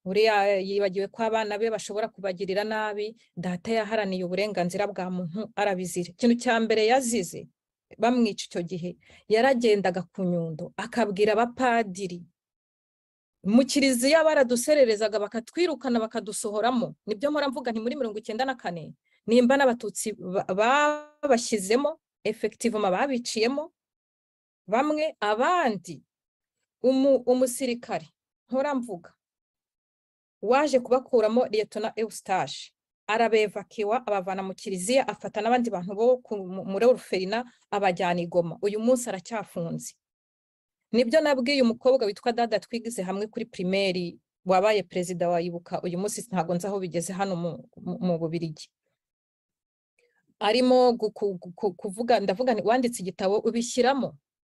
uriya yibagiwe ko abana be bashobora kubagirira nabi data yaharaniye uburenganzira bwa muntu arabizire ikintu cya mbere yazize bamwica icyo gihe yaragendaga ku nyundo akabwira abapadiri mu kiliziya baradusererezaga bakatwirukana bakadusohoramo nibyo mpora mvuga nti muri mirongo icyenda na kane nimba n'abatutsi babashyizemo efegitivoma babiciyemo bamwe abandi umusirikare nturamvuga waje kubakuramo liyetona eustache arabevakiwa abavana mu kiliziya afata n'abandi bantu bo muri ruferina abajyana igoma uyu munsi aracyafunze nibyo nabwiye umukobwa witwa dada twigize hamwe kuri pirimeri wabaye perezida wayibuka uyu munsi ntago nzi aho bigeze hano mu bubirigi arimo kuvuga ndavuga wanditse igitabo ubishyiramo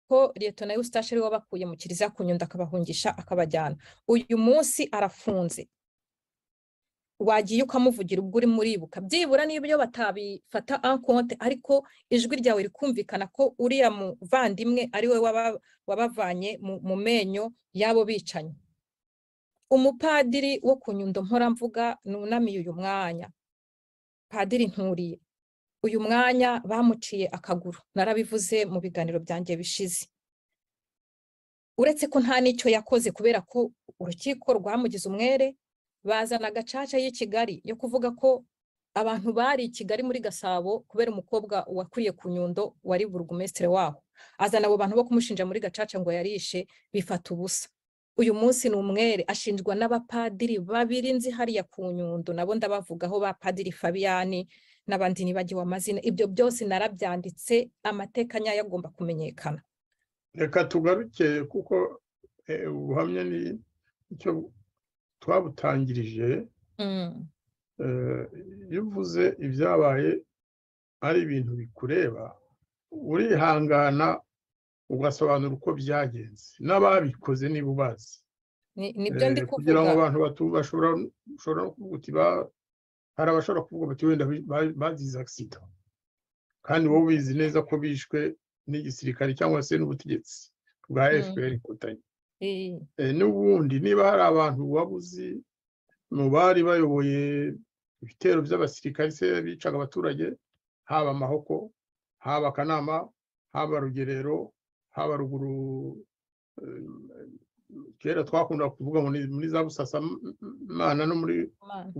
ko leta nayo Eustache ariwe wabakuye mu kiliziya ku akabahungisha akabajyana uyu munsi arafunze wagiye ukamuvugira ubwo uri muribuka byibura niyo batabifata ankonte ariko ijwi ryawe rikumvikana ko uriya muvandimwe ari we wabavanye mu menyo y'abo bicanye umupadiri wo kunyundo nyundo mvuga nunamiye uyu mwanya padiri nturiye uyu mwanya bamuciye akaguru narabivuze mu biganiro byanjye bishize uretse ko nta n'icyo yakoze kubera ko urukiko rwamugize umwere bazana agacaca y'i kigali yo kuvuga ko abantu bari i kigali muri gasabo kubera umukobwa wakuriye ku nyundo wari burugumesitire waho azana abo bantu bo kumushinja muri gacaca ngo yarishe bifata ubusa uyu munsi ni umwere ashinjwa n'abapadiri babiri nzi hariya ku nyundo nabo ndabavugaho ba padiri fabiyani n'abandi ntibagiwe amazina ibyo byose narabyanditse amateka nyayo agomba kumenyekana reka tugaruke kuko eh, ubuhamya ni icyo twabutangirije mm. eh, iyo uvuze ibyabaye ari ibintu bikureba urihangana ugasobanura uko byagenze n'ababikoze niba ubazi eh, kugira ngo abantu bashobora no kuvuga hari abashobora kuvuga bati wenda bazize agisida kandi wowe ubizi neza ko bishwe n'igisirikare cyangwa se n'ubutegetsi bwa hmm. fpr inkotanyi eh. Eh, n'ubundi niba hari abantu wabuzi mu bari bayoboye ibitero by'abasirikare se bicaga abaturage haba amahoko haba akanama haba rugerero haba ruguru eh, kera twakunda kuvuga muri za busasamana no muri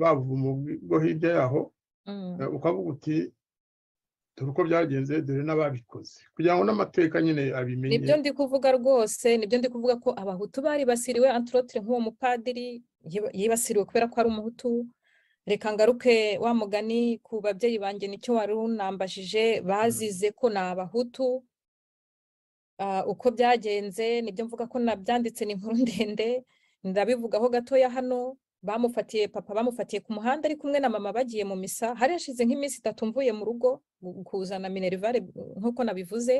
bavumo bwo hirya yaho mm. eh, ukavuga uti dore uko byagenze dore n'ababikoze kugira ngo n'amateka nyine abimenye nibyo ndi kuvuga rwose nibyo ndi kuvuga ko abahutu bari basiriwe antorotire nk'uwo mupadiri yibasiriwe kubera ko ari umuhutu reka ngaruke wa mugani ku babyeyi banjye nicyo wari unambajije mm. bazize ko ni abahutu Ah, uko byagenze nibyo mvuga ko nabyanditse ni inkuru ndende ndabivugaho gatoya hano bamufatiye papa bamufatiye ku muhanda ari kumwe na mama bagiye mu misa hari hashize nk'iminsi itatu mvuye mu rugo kuzana minerivare nk'uko nabivuze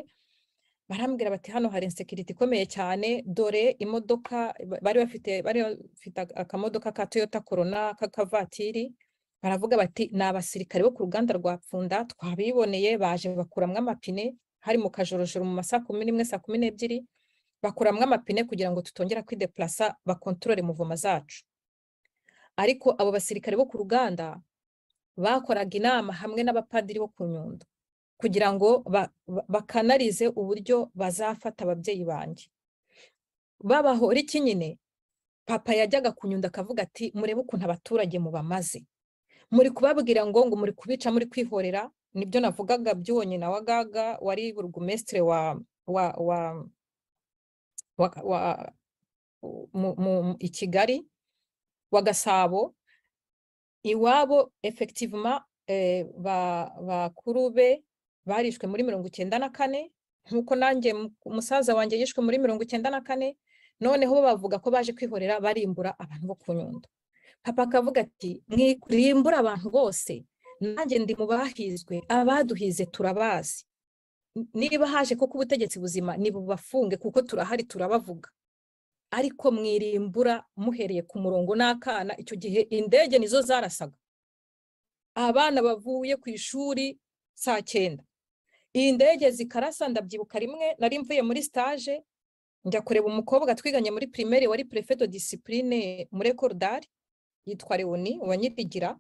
barambwira bati hano hari insekiriti ikomeye cyane dore imodoka bari bafite bari bafite akamodoka ka toyota korona k'akavatiri baravuga bati ni abasirikare bo ku ruganda rwa pfunda twabiboneye baje bakuramo amapine hari mu kajorojoro mu masaha kumi n'imwe saa kumi n'ebyiri bakuramo amapine kugira ngo tutongera kwideplasa bakontorore muvoma zacu ariko abo basirikare bo ku ruganda bakoraga inama hamwe n'abapadiri bo ku nyundo kugira ngo bakanarize uburyo bazafata ababyeyi banjye babaho iki nyine papa yajyaga kunyunda akavuga ati murebe ukuntu abaturage mubamaze muri kubabwira ngo ngo muri kubica muri kwihorera nibyo navugaga by'uwo nyina wa gaga wari burugumesitire wa wa wa wa i kigali wa gasabo iwabo efekitivuma eh, bakuru be barishwe muri mirongo icyenda na kane nk'uko nanjye musaza wanjye yishwe muri mirongo icyenda na kane noneho bavuga ko baje kwihorera barimbura abantu bo ku nyundo papa akavuga ati mwirimbura abantu bose nanjye ndi mu bahizwe abaduhize turabazi niba haje kuko ubutegetsi buzima nibubafunge kuko turahari turabavuga ariko mwirimbura muhereye ku murongo n'akana icyo gihe indege nizo zarasaga abana bavuye ku ishuri saa cyenda iyi ndege zikarasa ndabyibuka rimwe nari mvuye muri sitaje njya kureba umukobwa twiganye muri pirimeri wari perefeto disipurine muri ekorudari yitwa leoni wa nyirigira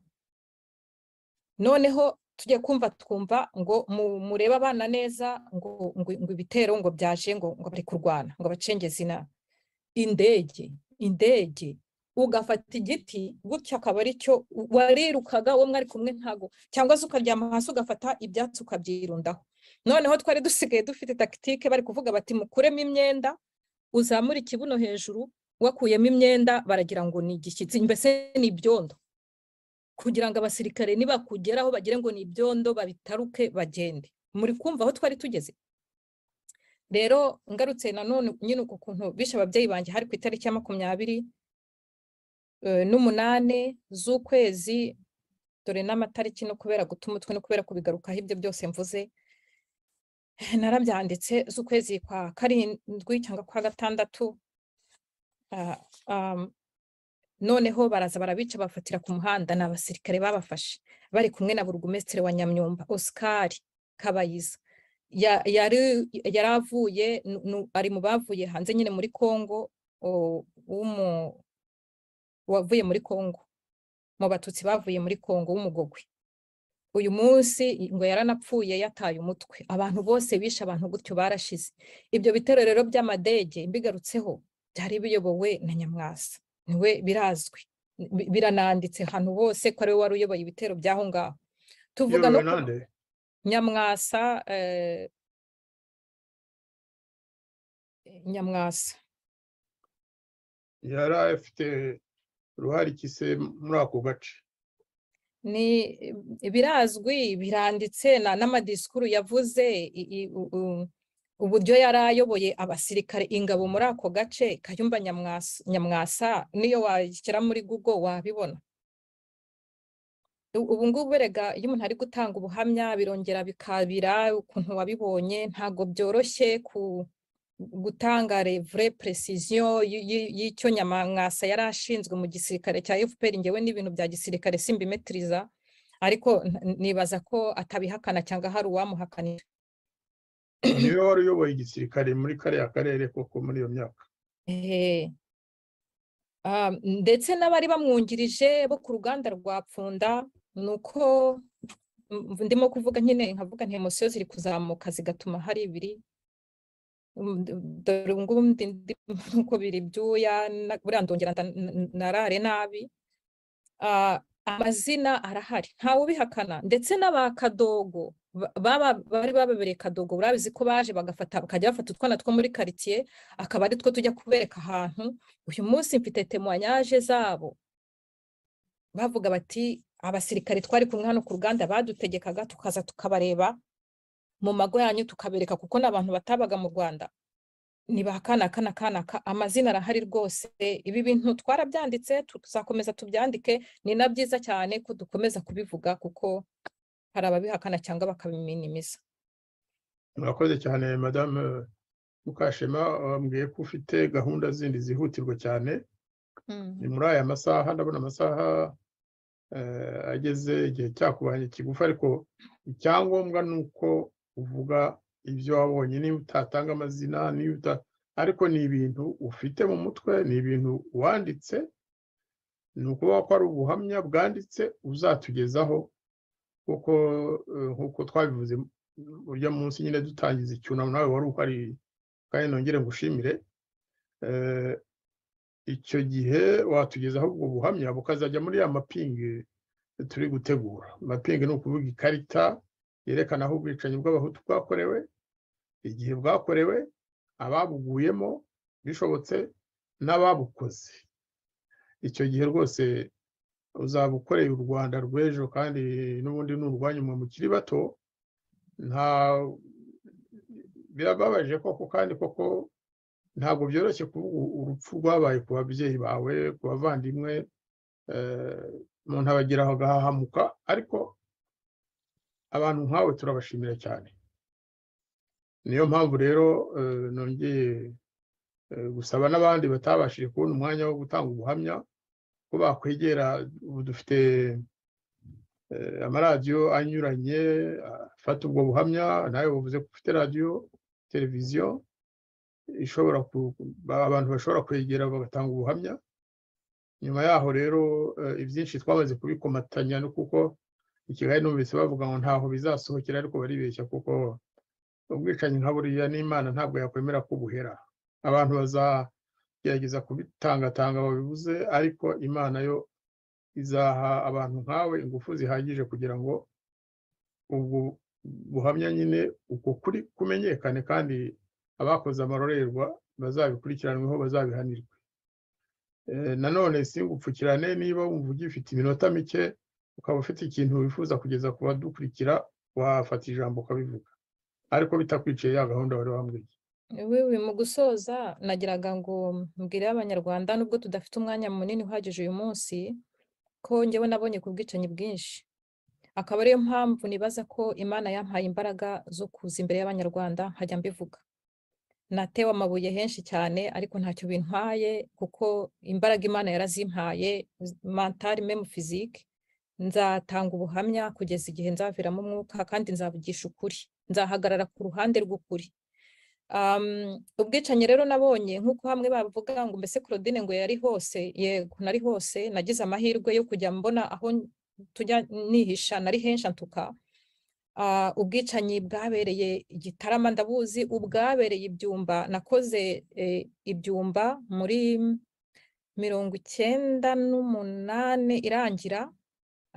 noneho tujye kumva twumva ngo mureba abana neza ngo ngo ibitero ngo byaje ngo ngo bari kurwana ngo bacengeze inama indege indege ugafata igiti gutya akaba ari cyo warirukaga uwo mwari kumwe ntago cyangwa se ukaryama hasi ugafata ibyatsi ukabyirundaho noneho twari dusigaye dufite takitike bari kuvuga bati mukuremo imyenda uzamure ikibuno hejuru wakuyemo imyenda baragira ngo ni igishyitsi mbese ni ibyondo kugira ngo abasirikare nibakugeraho bagire ngo ni ibyondo babitaruke bagende muri kumva aho twari tugeze rero ngarutse nanone nyine uku kuntu bishe ababyeyi banjye hari ku itariki ya makumyabiri eh, n'umunane z'ukwezi dore n'amatariki no kubera guta umutwe no kubera kubigarukaho ibyo byose mvuze eh, narabyanditse z'ukwezi kwa karindwi cyangwa kwa gatandatu ah, ah, noneho baraza barabica bafatira ku muhanda ni abasirikare babafashe bari kumwe na burugumesitiri wa nyamyumba Oscar kabayiza yari avuye ari mu bavuye hanze nyine muri congo wavuye muri congo mu batutsi bavuye muri congo w'umugogwe uyu munsi ngo yaranapfuye yataye umutwe abantu bose bishe abantu gutyo barashize ibyo bitero rero by'amadege mbigarutseho byari biyobowe na nyamwasa we birazwi birananditse ahantu hose ko ari we wari uyoboye ibitero by'aho ngaho tuvuga no nyamwasa eh, nyamwasa yari afite uruhare ikise muri ako gace ni birazwi biranditse n'amadisikuru yavuze uburyo yari ayoboye abasirikare ingabo muri ako gace kayumba nyamwasa niyo washyira muri google wabibona ubu ngubu rega iyo umuntu ari gutanga ubuhamya birongera bikabira ukuntu wabibonye ntabwo byoroshye ku gutanga vure precision y'icyo nyamwasa yari ashinzwe mu gisirikare cya fpr ngewe n'ibintu bya gisirikare simbimetiriza ariko nibaza ko atabihakana cyangwa hari uwamuhakanira niwe wari uyoboye igisirikare muri kariya karere koko muri iyo myaka eh. ndetse n'abari bamwungirije bo ku ruganda rwa pfunda ni uko ndimo kuvuga nyine nkavuga ntimusiyo ziri kuzamuka zigatuma hari ibiri um, dore ngundi nk'uko biri byuya buriya ndongera narare nabi ah, amazina arahari ntawe ubihakana ndetse n'aba kadogo baba bari babebereye kadogo urabizi ko baje bagafata bakajya bafata utwana two muri karitsiye akaba ari two tujya kubereka ahantu uyu munsi mfite temuwanyaje zabo bavuga bati abasirikare twari kumwe hano ku ruganda badutegekaga tukaza tukabareba mu mago yanyu tukabereka kuko n’abantu batabaga mu rwanda ni ba kana kana kana amazina arahari rwose ibi bintu twarabyanditse tuzakomeza tubyandike ni na byiza cyane ko dukomeza kubivuga kuko hari ababihakana cyangwa bakabiminimiza murakoze cyane madamu euh, mukashema wambwiye ko ufite gahunda zindi zihutirwa cyane hmm. ni muri aya masaha ndabona amasaha euh, ageze igihe cyakubanye kigufi ariko icyangombwa ni uko uvuga ibyo wabonye niba utatanga amazina niba ariko ni ibintu ufite mu mutwe ni ibintu wanditse ni ukuvuga ko ari ubuhamya bwanditse uzatugezaho kuko eh, nk'uko twabivuze urya munsi nyine dutangiza icyunamo nawe wari uhari kandi nongere ngushimire eh, icyo gihe watugezaho ubwo buhamya bukazajya muri ya mapingi turi gutegura mapingi ni ukuvuga ikarita yerekana aho ubwicanyi bw'abahutu bwakorewe igihe bwakorewe ababuguyemo bishobotse n'ababukoze icyo gihe rwose uzaba ukoreye u rwanda rw'ejo kandi n'ubundi ni urwanyuma mukiri bato nta birababaje koko kandi koko ntabwo byoroshye kuvuga urupfu rwabaye ku babyeyi bawe ku bavandimwe eh, umuntu abagera agahahamuka ariko abantu nkawe turabashimira cyane niyo mpamvu rero eh, nongeye eh, gusaba n'abandi batabashije kubona umwanya wo gutanga ubuhamya ko bakwegera ubu dufite eh, amaradiyo anyuranye afata ubwo buhamya nawe buvuze ko ufite radiyo televiziyo ishobora abantu bashobora kwegera bagatanga ubuhamya nyuma yaho rero eh, ibyinshi twamaze kubikomatanya no kuko i kigali numvise bavuga ngo ntaho bizasohokera ariko baribeshya kuko ubwicanyi nka buriya n'imana ntabwo yakwemera ko buhera abantu baza gerageza kubitangatanga wabibuze ariko imana yo izaha abantu nkawe ingufu zihagije kugira ngo ubwo buhamya nyine uko kuri kumenyekane kandi abakoze amarorerwa bazabikurikiranweho bazabihanirwe eh, nanone singupfukirane niba wumva ugifite iminota mike ukaba ufite ikintu wifuza kugeza ku badukurikira wafata ijambo ukabivuga ariko bitakwiciye ya gahunda wari wambwiye mu gusoza nagiraga ngo mbwire abanyarwanda nubwo tudafite umwanya munini uhagije uyu munsi ko njyewe nabonye ku bwicanyi bwinshi akaba ariyo mpamvu nibaza ko imana yampaye imbaraga zo kuza imbere y'abanyarwanda nkajya mbivuga natewe amabuye henshi cyane ariko ntacyo bintwaye kuko imbaraga imana yarazimpaye mantari memu fizike nzatanga ubuhamya kugeza igihe nzaviramo umwuka kandi nzavugisha ukuri nzahagarara ku ruhande rw'ukuri ubwicanyi rero nabonye nk'uko hamwe bavuga ngo mbese Claudine ngo yari hose yego nari hose nagize amahirwe yo kujya mbona aho tujya nihisha nari henshi ntuka ubwicanyi bwabereye igitarama ndabuzi ubwabereye ibyumba nakoze e, ibyumba muri mirongo icyenda n'umunani irangira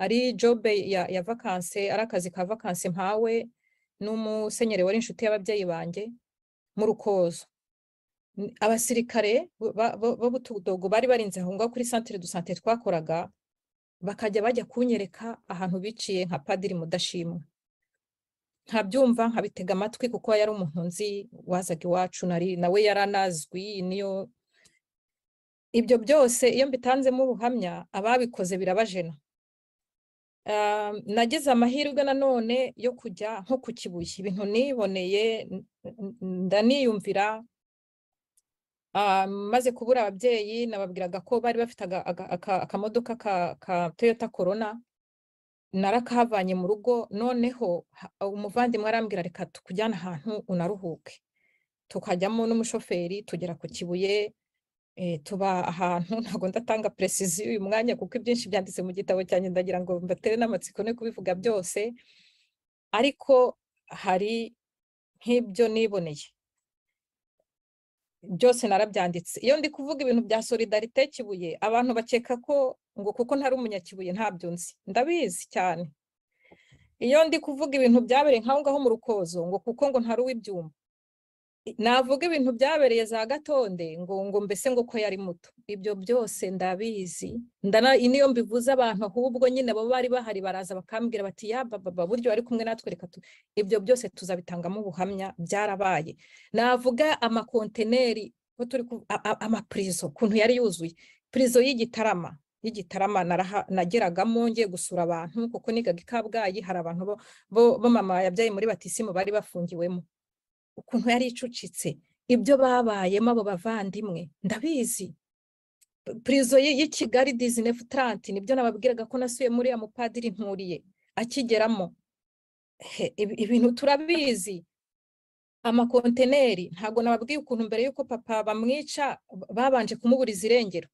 ari jobe ya vakanse ari akazi ka vakanse mpawe n'umusenyeri wari inshuti y'ababyeyi banjye mu rukozo abasirikare b'ubutudogo bari barinze aho ngaho kuri santire du sante twakoraga bakajya bajya kunyereka ahantu biciye nka padiri mudashimwa nkabyumva nkabitega amatwi kuko yari umuntu nzi wazaga iwacu nawe yari anazwi niyo ibyo byose iyo mbitanzemo ubuhamya ababikoze birabajena nageze amahirwe nanone yo kujya nko ku kibuye ibintu niboneye ndaniyumvira maze kubura ababyeyi nababwiraga ko bari bafite akamodoka ka toyota korona narakahavanye mu rugo noneho umuvandimwe arambwira reka tukujyana ahantu unaruhuke tukajyamo n'umushoferi tugera ku kibuye Eh, tuba ahantu ntabwo ndatanga precision uyu mwanya kuko ibyinshi byanditse mu gitabo cyanjye ndagira ngo mbatere n'amatsiko no kubivuga byose ariko hari nk'ibyo niboneye byose narabyanditse iyo ndi kuvuga ibintu bya solidarite kibuye abantu bakeka ko ngo kuko ntari umunyakibuye ntabyo nzi ndabizi cyane iyo ndi kuvuga ibintu byabereye nk'aho ngaho mu rukozo ngo kuko ngo ntari uw'ibyuma navuga ibintu byabereye za gatonde ngo ngo mbese ngo ko yari muto ibyo byose ndabizi ndana niyo mbivuze abantu ahubwo nyine bo bari bahari baraza bakambwira bati ya baba buryo bari kumwe natwe reka ibyo byose tuzabitangamo ubuhamya byarabaye navuga amakonteneri amapurizo ukuntu yari yuzuye purizo y'igitarama y'igitarama nageragamo ngiye gusura abantu kuko nigaga i hari abantu bo mama yabyaye muri batisimu bari bafungiwemo ukuntu yari icucitse ibyo babayemo abo bavandimwe ndabizi purizo y'i kigali dizinefu taranti nibyo nababwiraga ko nasuye muri ya mupadiri nturiye akigeramo ibintu turabizi amakonteneri ntabwo nababwiye ukuntu mbere y'uko papa bamwica babanje kumuburiza irengero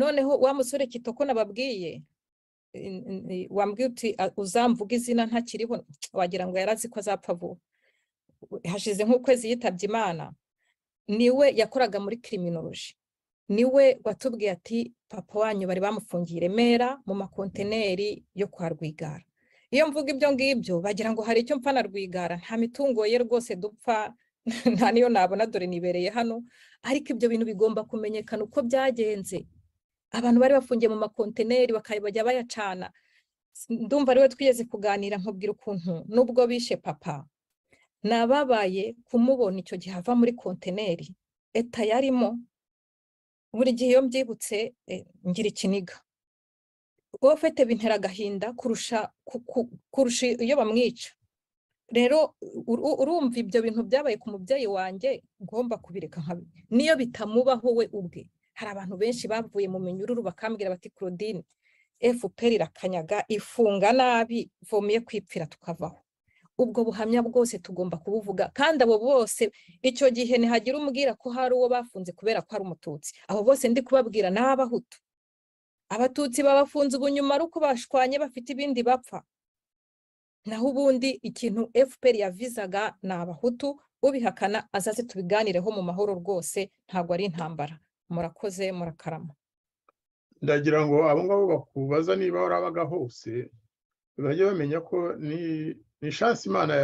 noneho wa musore kitoko nababwiye wambwiye uti uzamvuga izina ntakiriho wagira ngo yari azi ko azapfa vuba hashize nk'ukwezi yitabye imana niwe yakoraga muri kiriminoloji niwe watubwiye ati papa wanyu bari bamufungiye i remera mu makonteneri yo kwa rwigara iyo mvuga ibyo ngibyo bagira ngo hari icyo mpfa na rwigara nta mitungo ye rwose dupfa nta niyo nabona dore nibereye hano ariko ibyo bintu bigomba kumenyekana uko byagenze abantu bari bafungiye mu makonteneri bakajya bayacana ndumva ariwe twigeze kuganira nkubwira ukuntu nubwo bishe papa nababaye kumubona icyo gihe ava muri konteneri eta yarimo buri gihe iyo mbyibutse eh, ngira ikiniga uwo fete bintera agahinda kurusha kurusha iyo bamwica rero urumva ibyo bintu byabaye ku mubyeyi wanjye ngomba kubireka nka niyo bitamubaho we ubwe hari abantu benshi bavuye mu minyururu bakambwira bati claudine fpr irakanyaga ifunga nabi vomiye kwipfira tukavaho ubwo buhamya bwose tugomba kubuvuga kandi abo bose icyo gihe ntihagira umubwira ko hari uwo bafunze kubera ko ari umututsi abo bose ndi kubabwira ni ab'abahutu abatutsi babafunze ubu nyuma ari uko bashwanye bafite ibindi bapfa naho ubundi ikintu fpr yavizaga ni abahutu ubihakana azaze tubiganireho mu mahoro rwose ntabwo ari intambara murakoze murakarama ndagira ngo abo ngabo bakubaza niba warabagaho hose bajye bamenya ko ni ni imana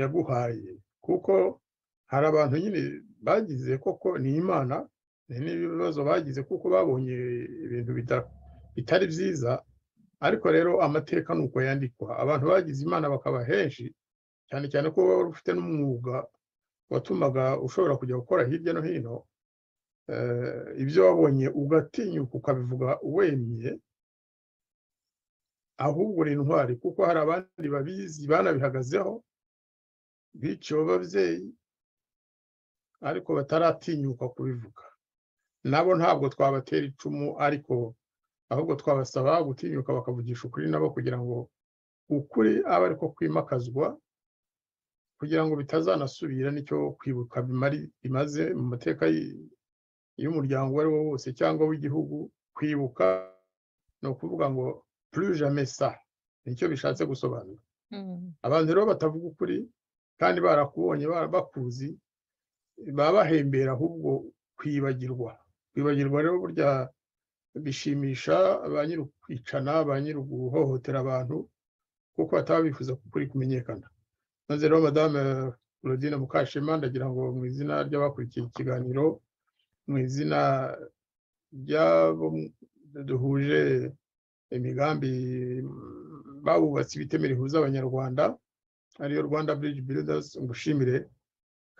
yaguhaye kuko hari abantu nyine bagize koko ni imana n'ibibazo bagize kuko babonye ibintu bitari byiza ariko rero amateka ni uko yandikwa abantu bagize imana bakaba henshi cyane cyane ko wari ufite n'umwuga watumaga ushobora kujya gukora hirya no hino eh, ibyo wabonye ugatinyuka ukabivuga wemye ahubwo uri intwari kuko hari abandi babizi banabihagazeho biciwe ababyeyi ariko bataratinyuka kubivuga nabo ntabwo twabatera icumu ariko ahubwo twabasaba gutinyuka bakavugisha ukuri nabo kugira ngo ukuri abe ariko kwimakazwa kugira ngo bitazanasubira nicyo kwibuka bimaze mu mateka y'umuryango uwo ari wo wose cyangwa w'igihugu kwibuka ni ukuvuga ngo plus jamais ça nicyo bishatse gusobanura hmm. abantu rero batavuga ukuri kandi barakubonye bakuzi babahembera ahubwo kwibagirwa kwibagirwa rero burya bishimisha ba nyiri ba nyiri abantu kuko bataba bifuza kuri kumenyekana maze rero madame claudine mukashema ndagira ngo mu izina ry'abakurikiye ikiganiro mu izina ry'abo duhuje imigambi mm, babubatse ibitemera ihuza abanyarwanda ariyo rwanda bridge builders ngushimire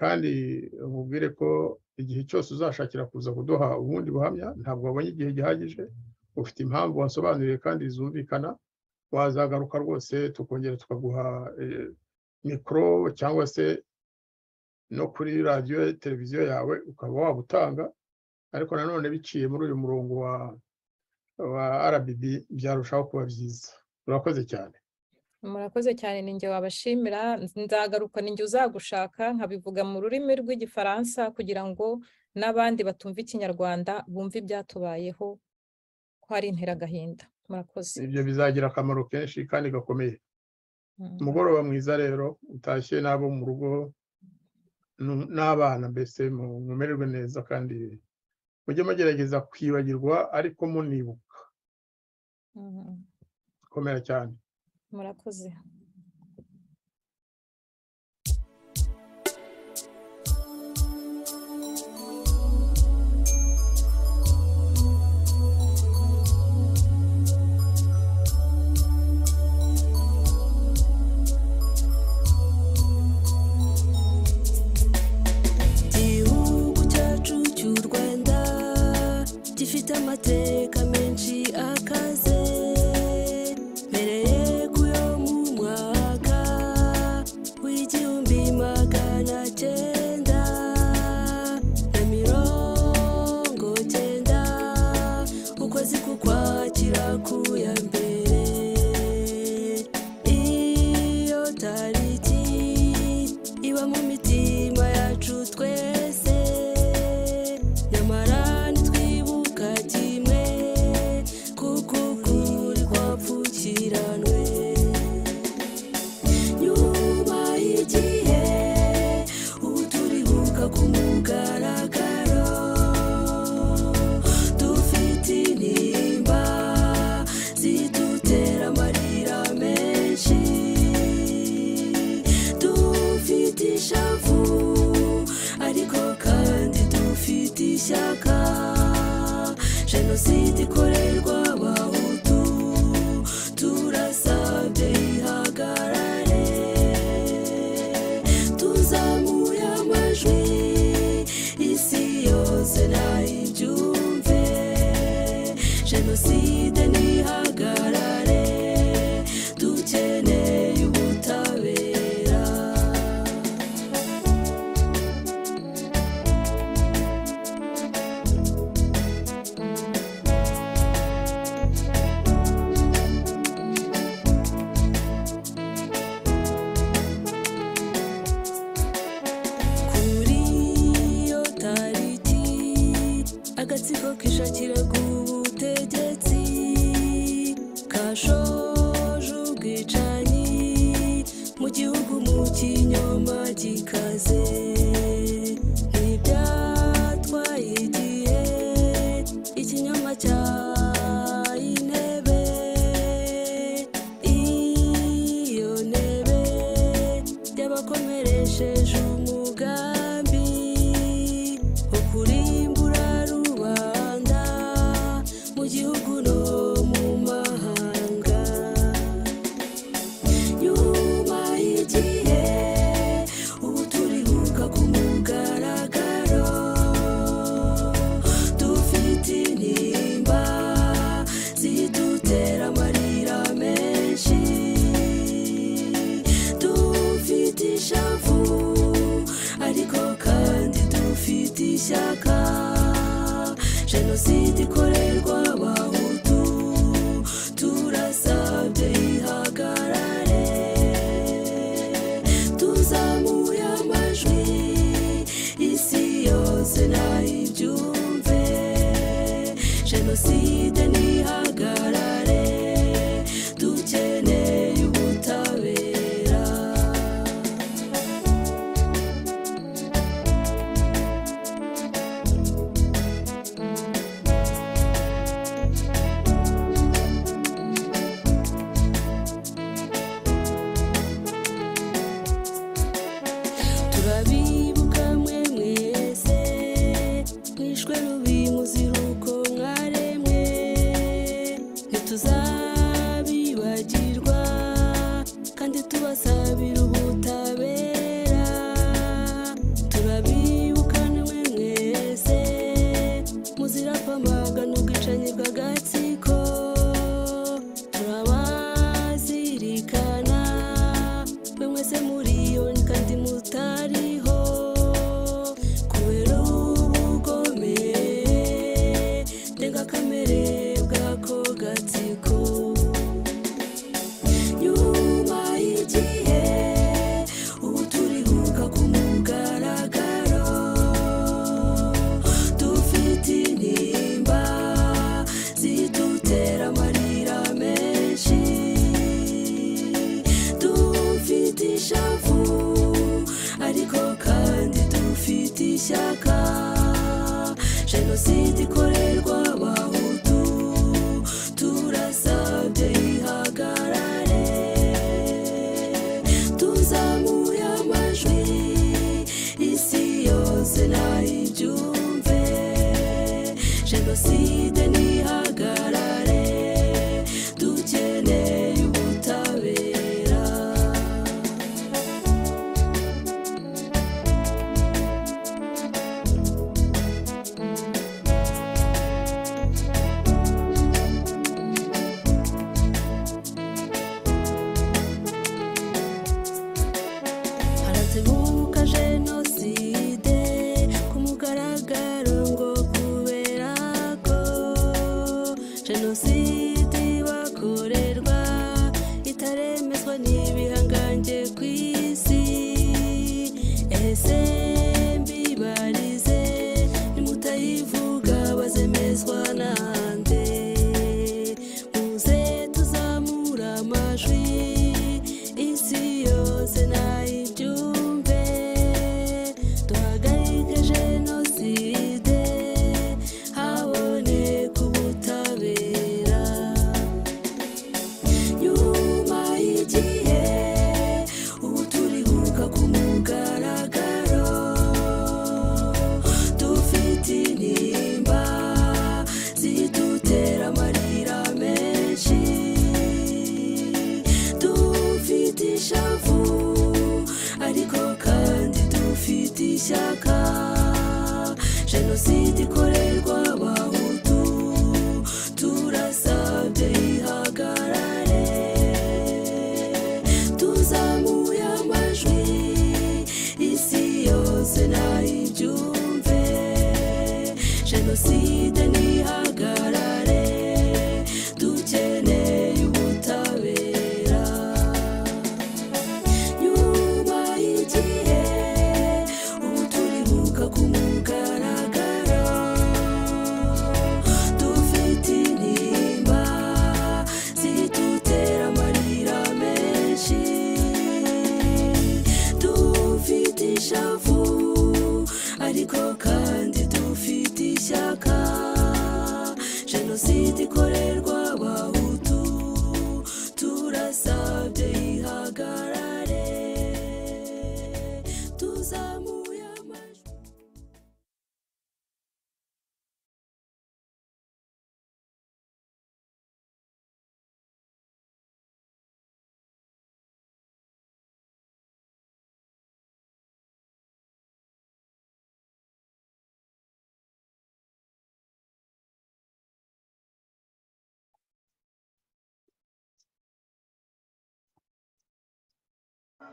kandi umubwire ko igihe cyose uzashakira kuza kuduha ubundi buhamya ntabwo wabonye igihe gihagije ufite impamvu wasobanuriye kandi zumvikana wazagaruka rwose tukongera tukaguha eh, mikoro cyangwa se no kuri radiyo televiziyo yawe ukaba waba utanga ariko nanone biciye muri uyu murongo wa ba RBB byarushaho kuba byiza murakoze cyane murakoze cyane ninjye wabashimira nzagaruka ninjye uzagushaka nkabivuga mu rurimi rw'igifaransa kugira ngo n'abandi batumva ikinyarwanda bumve ibyatubayeho ko hari intera murakoze ibyo bizagira akamaro kenshi kandi gakomeye mm. umugoroba mwiza rero utashye n'abo mu rugo n'abana mbese mumererwe neza kandi mujye mugerageza kwibagirwa ariko munibuka mm-hmm. komera cyane murakoze automaticamente dejavu ariko kandi dufite ishyaka jenoside ikorerwa abahutu turasabye ihagarare tuzamuye amajwi isi yose nayibyumve jenoside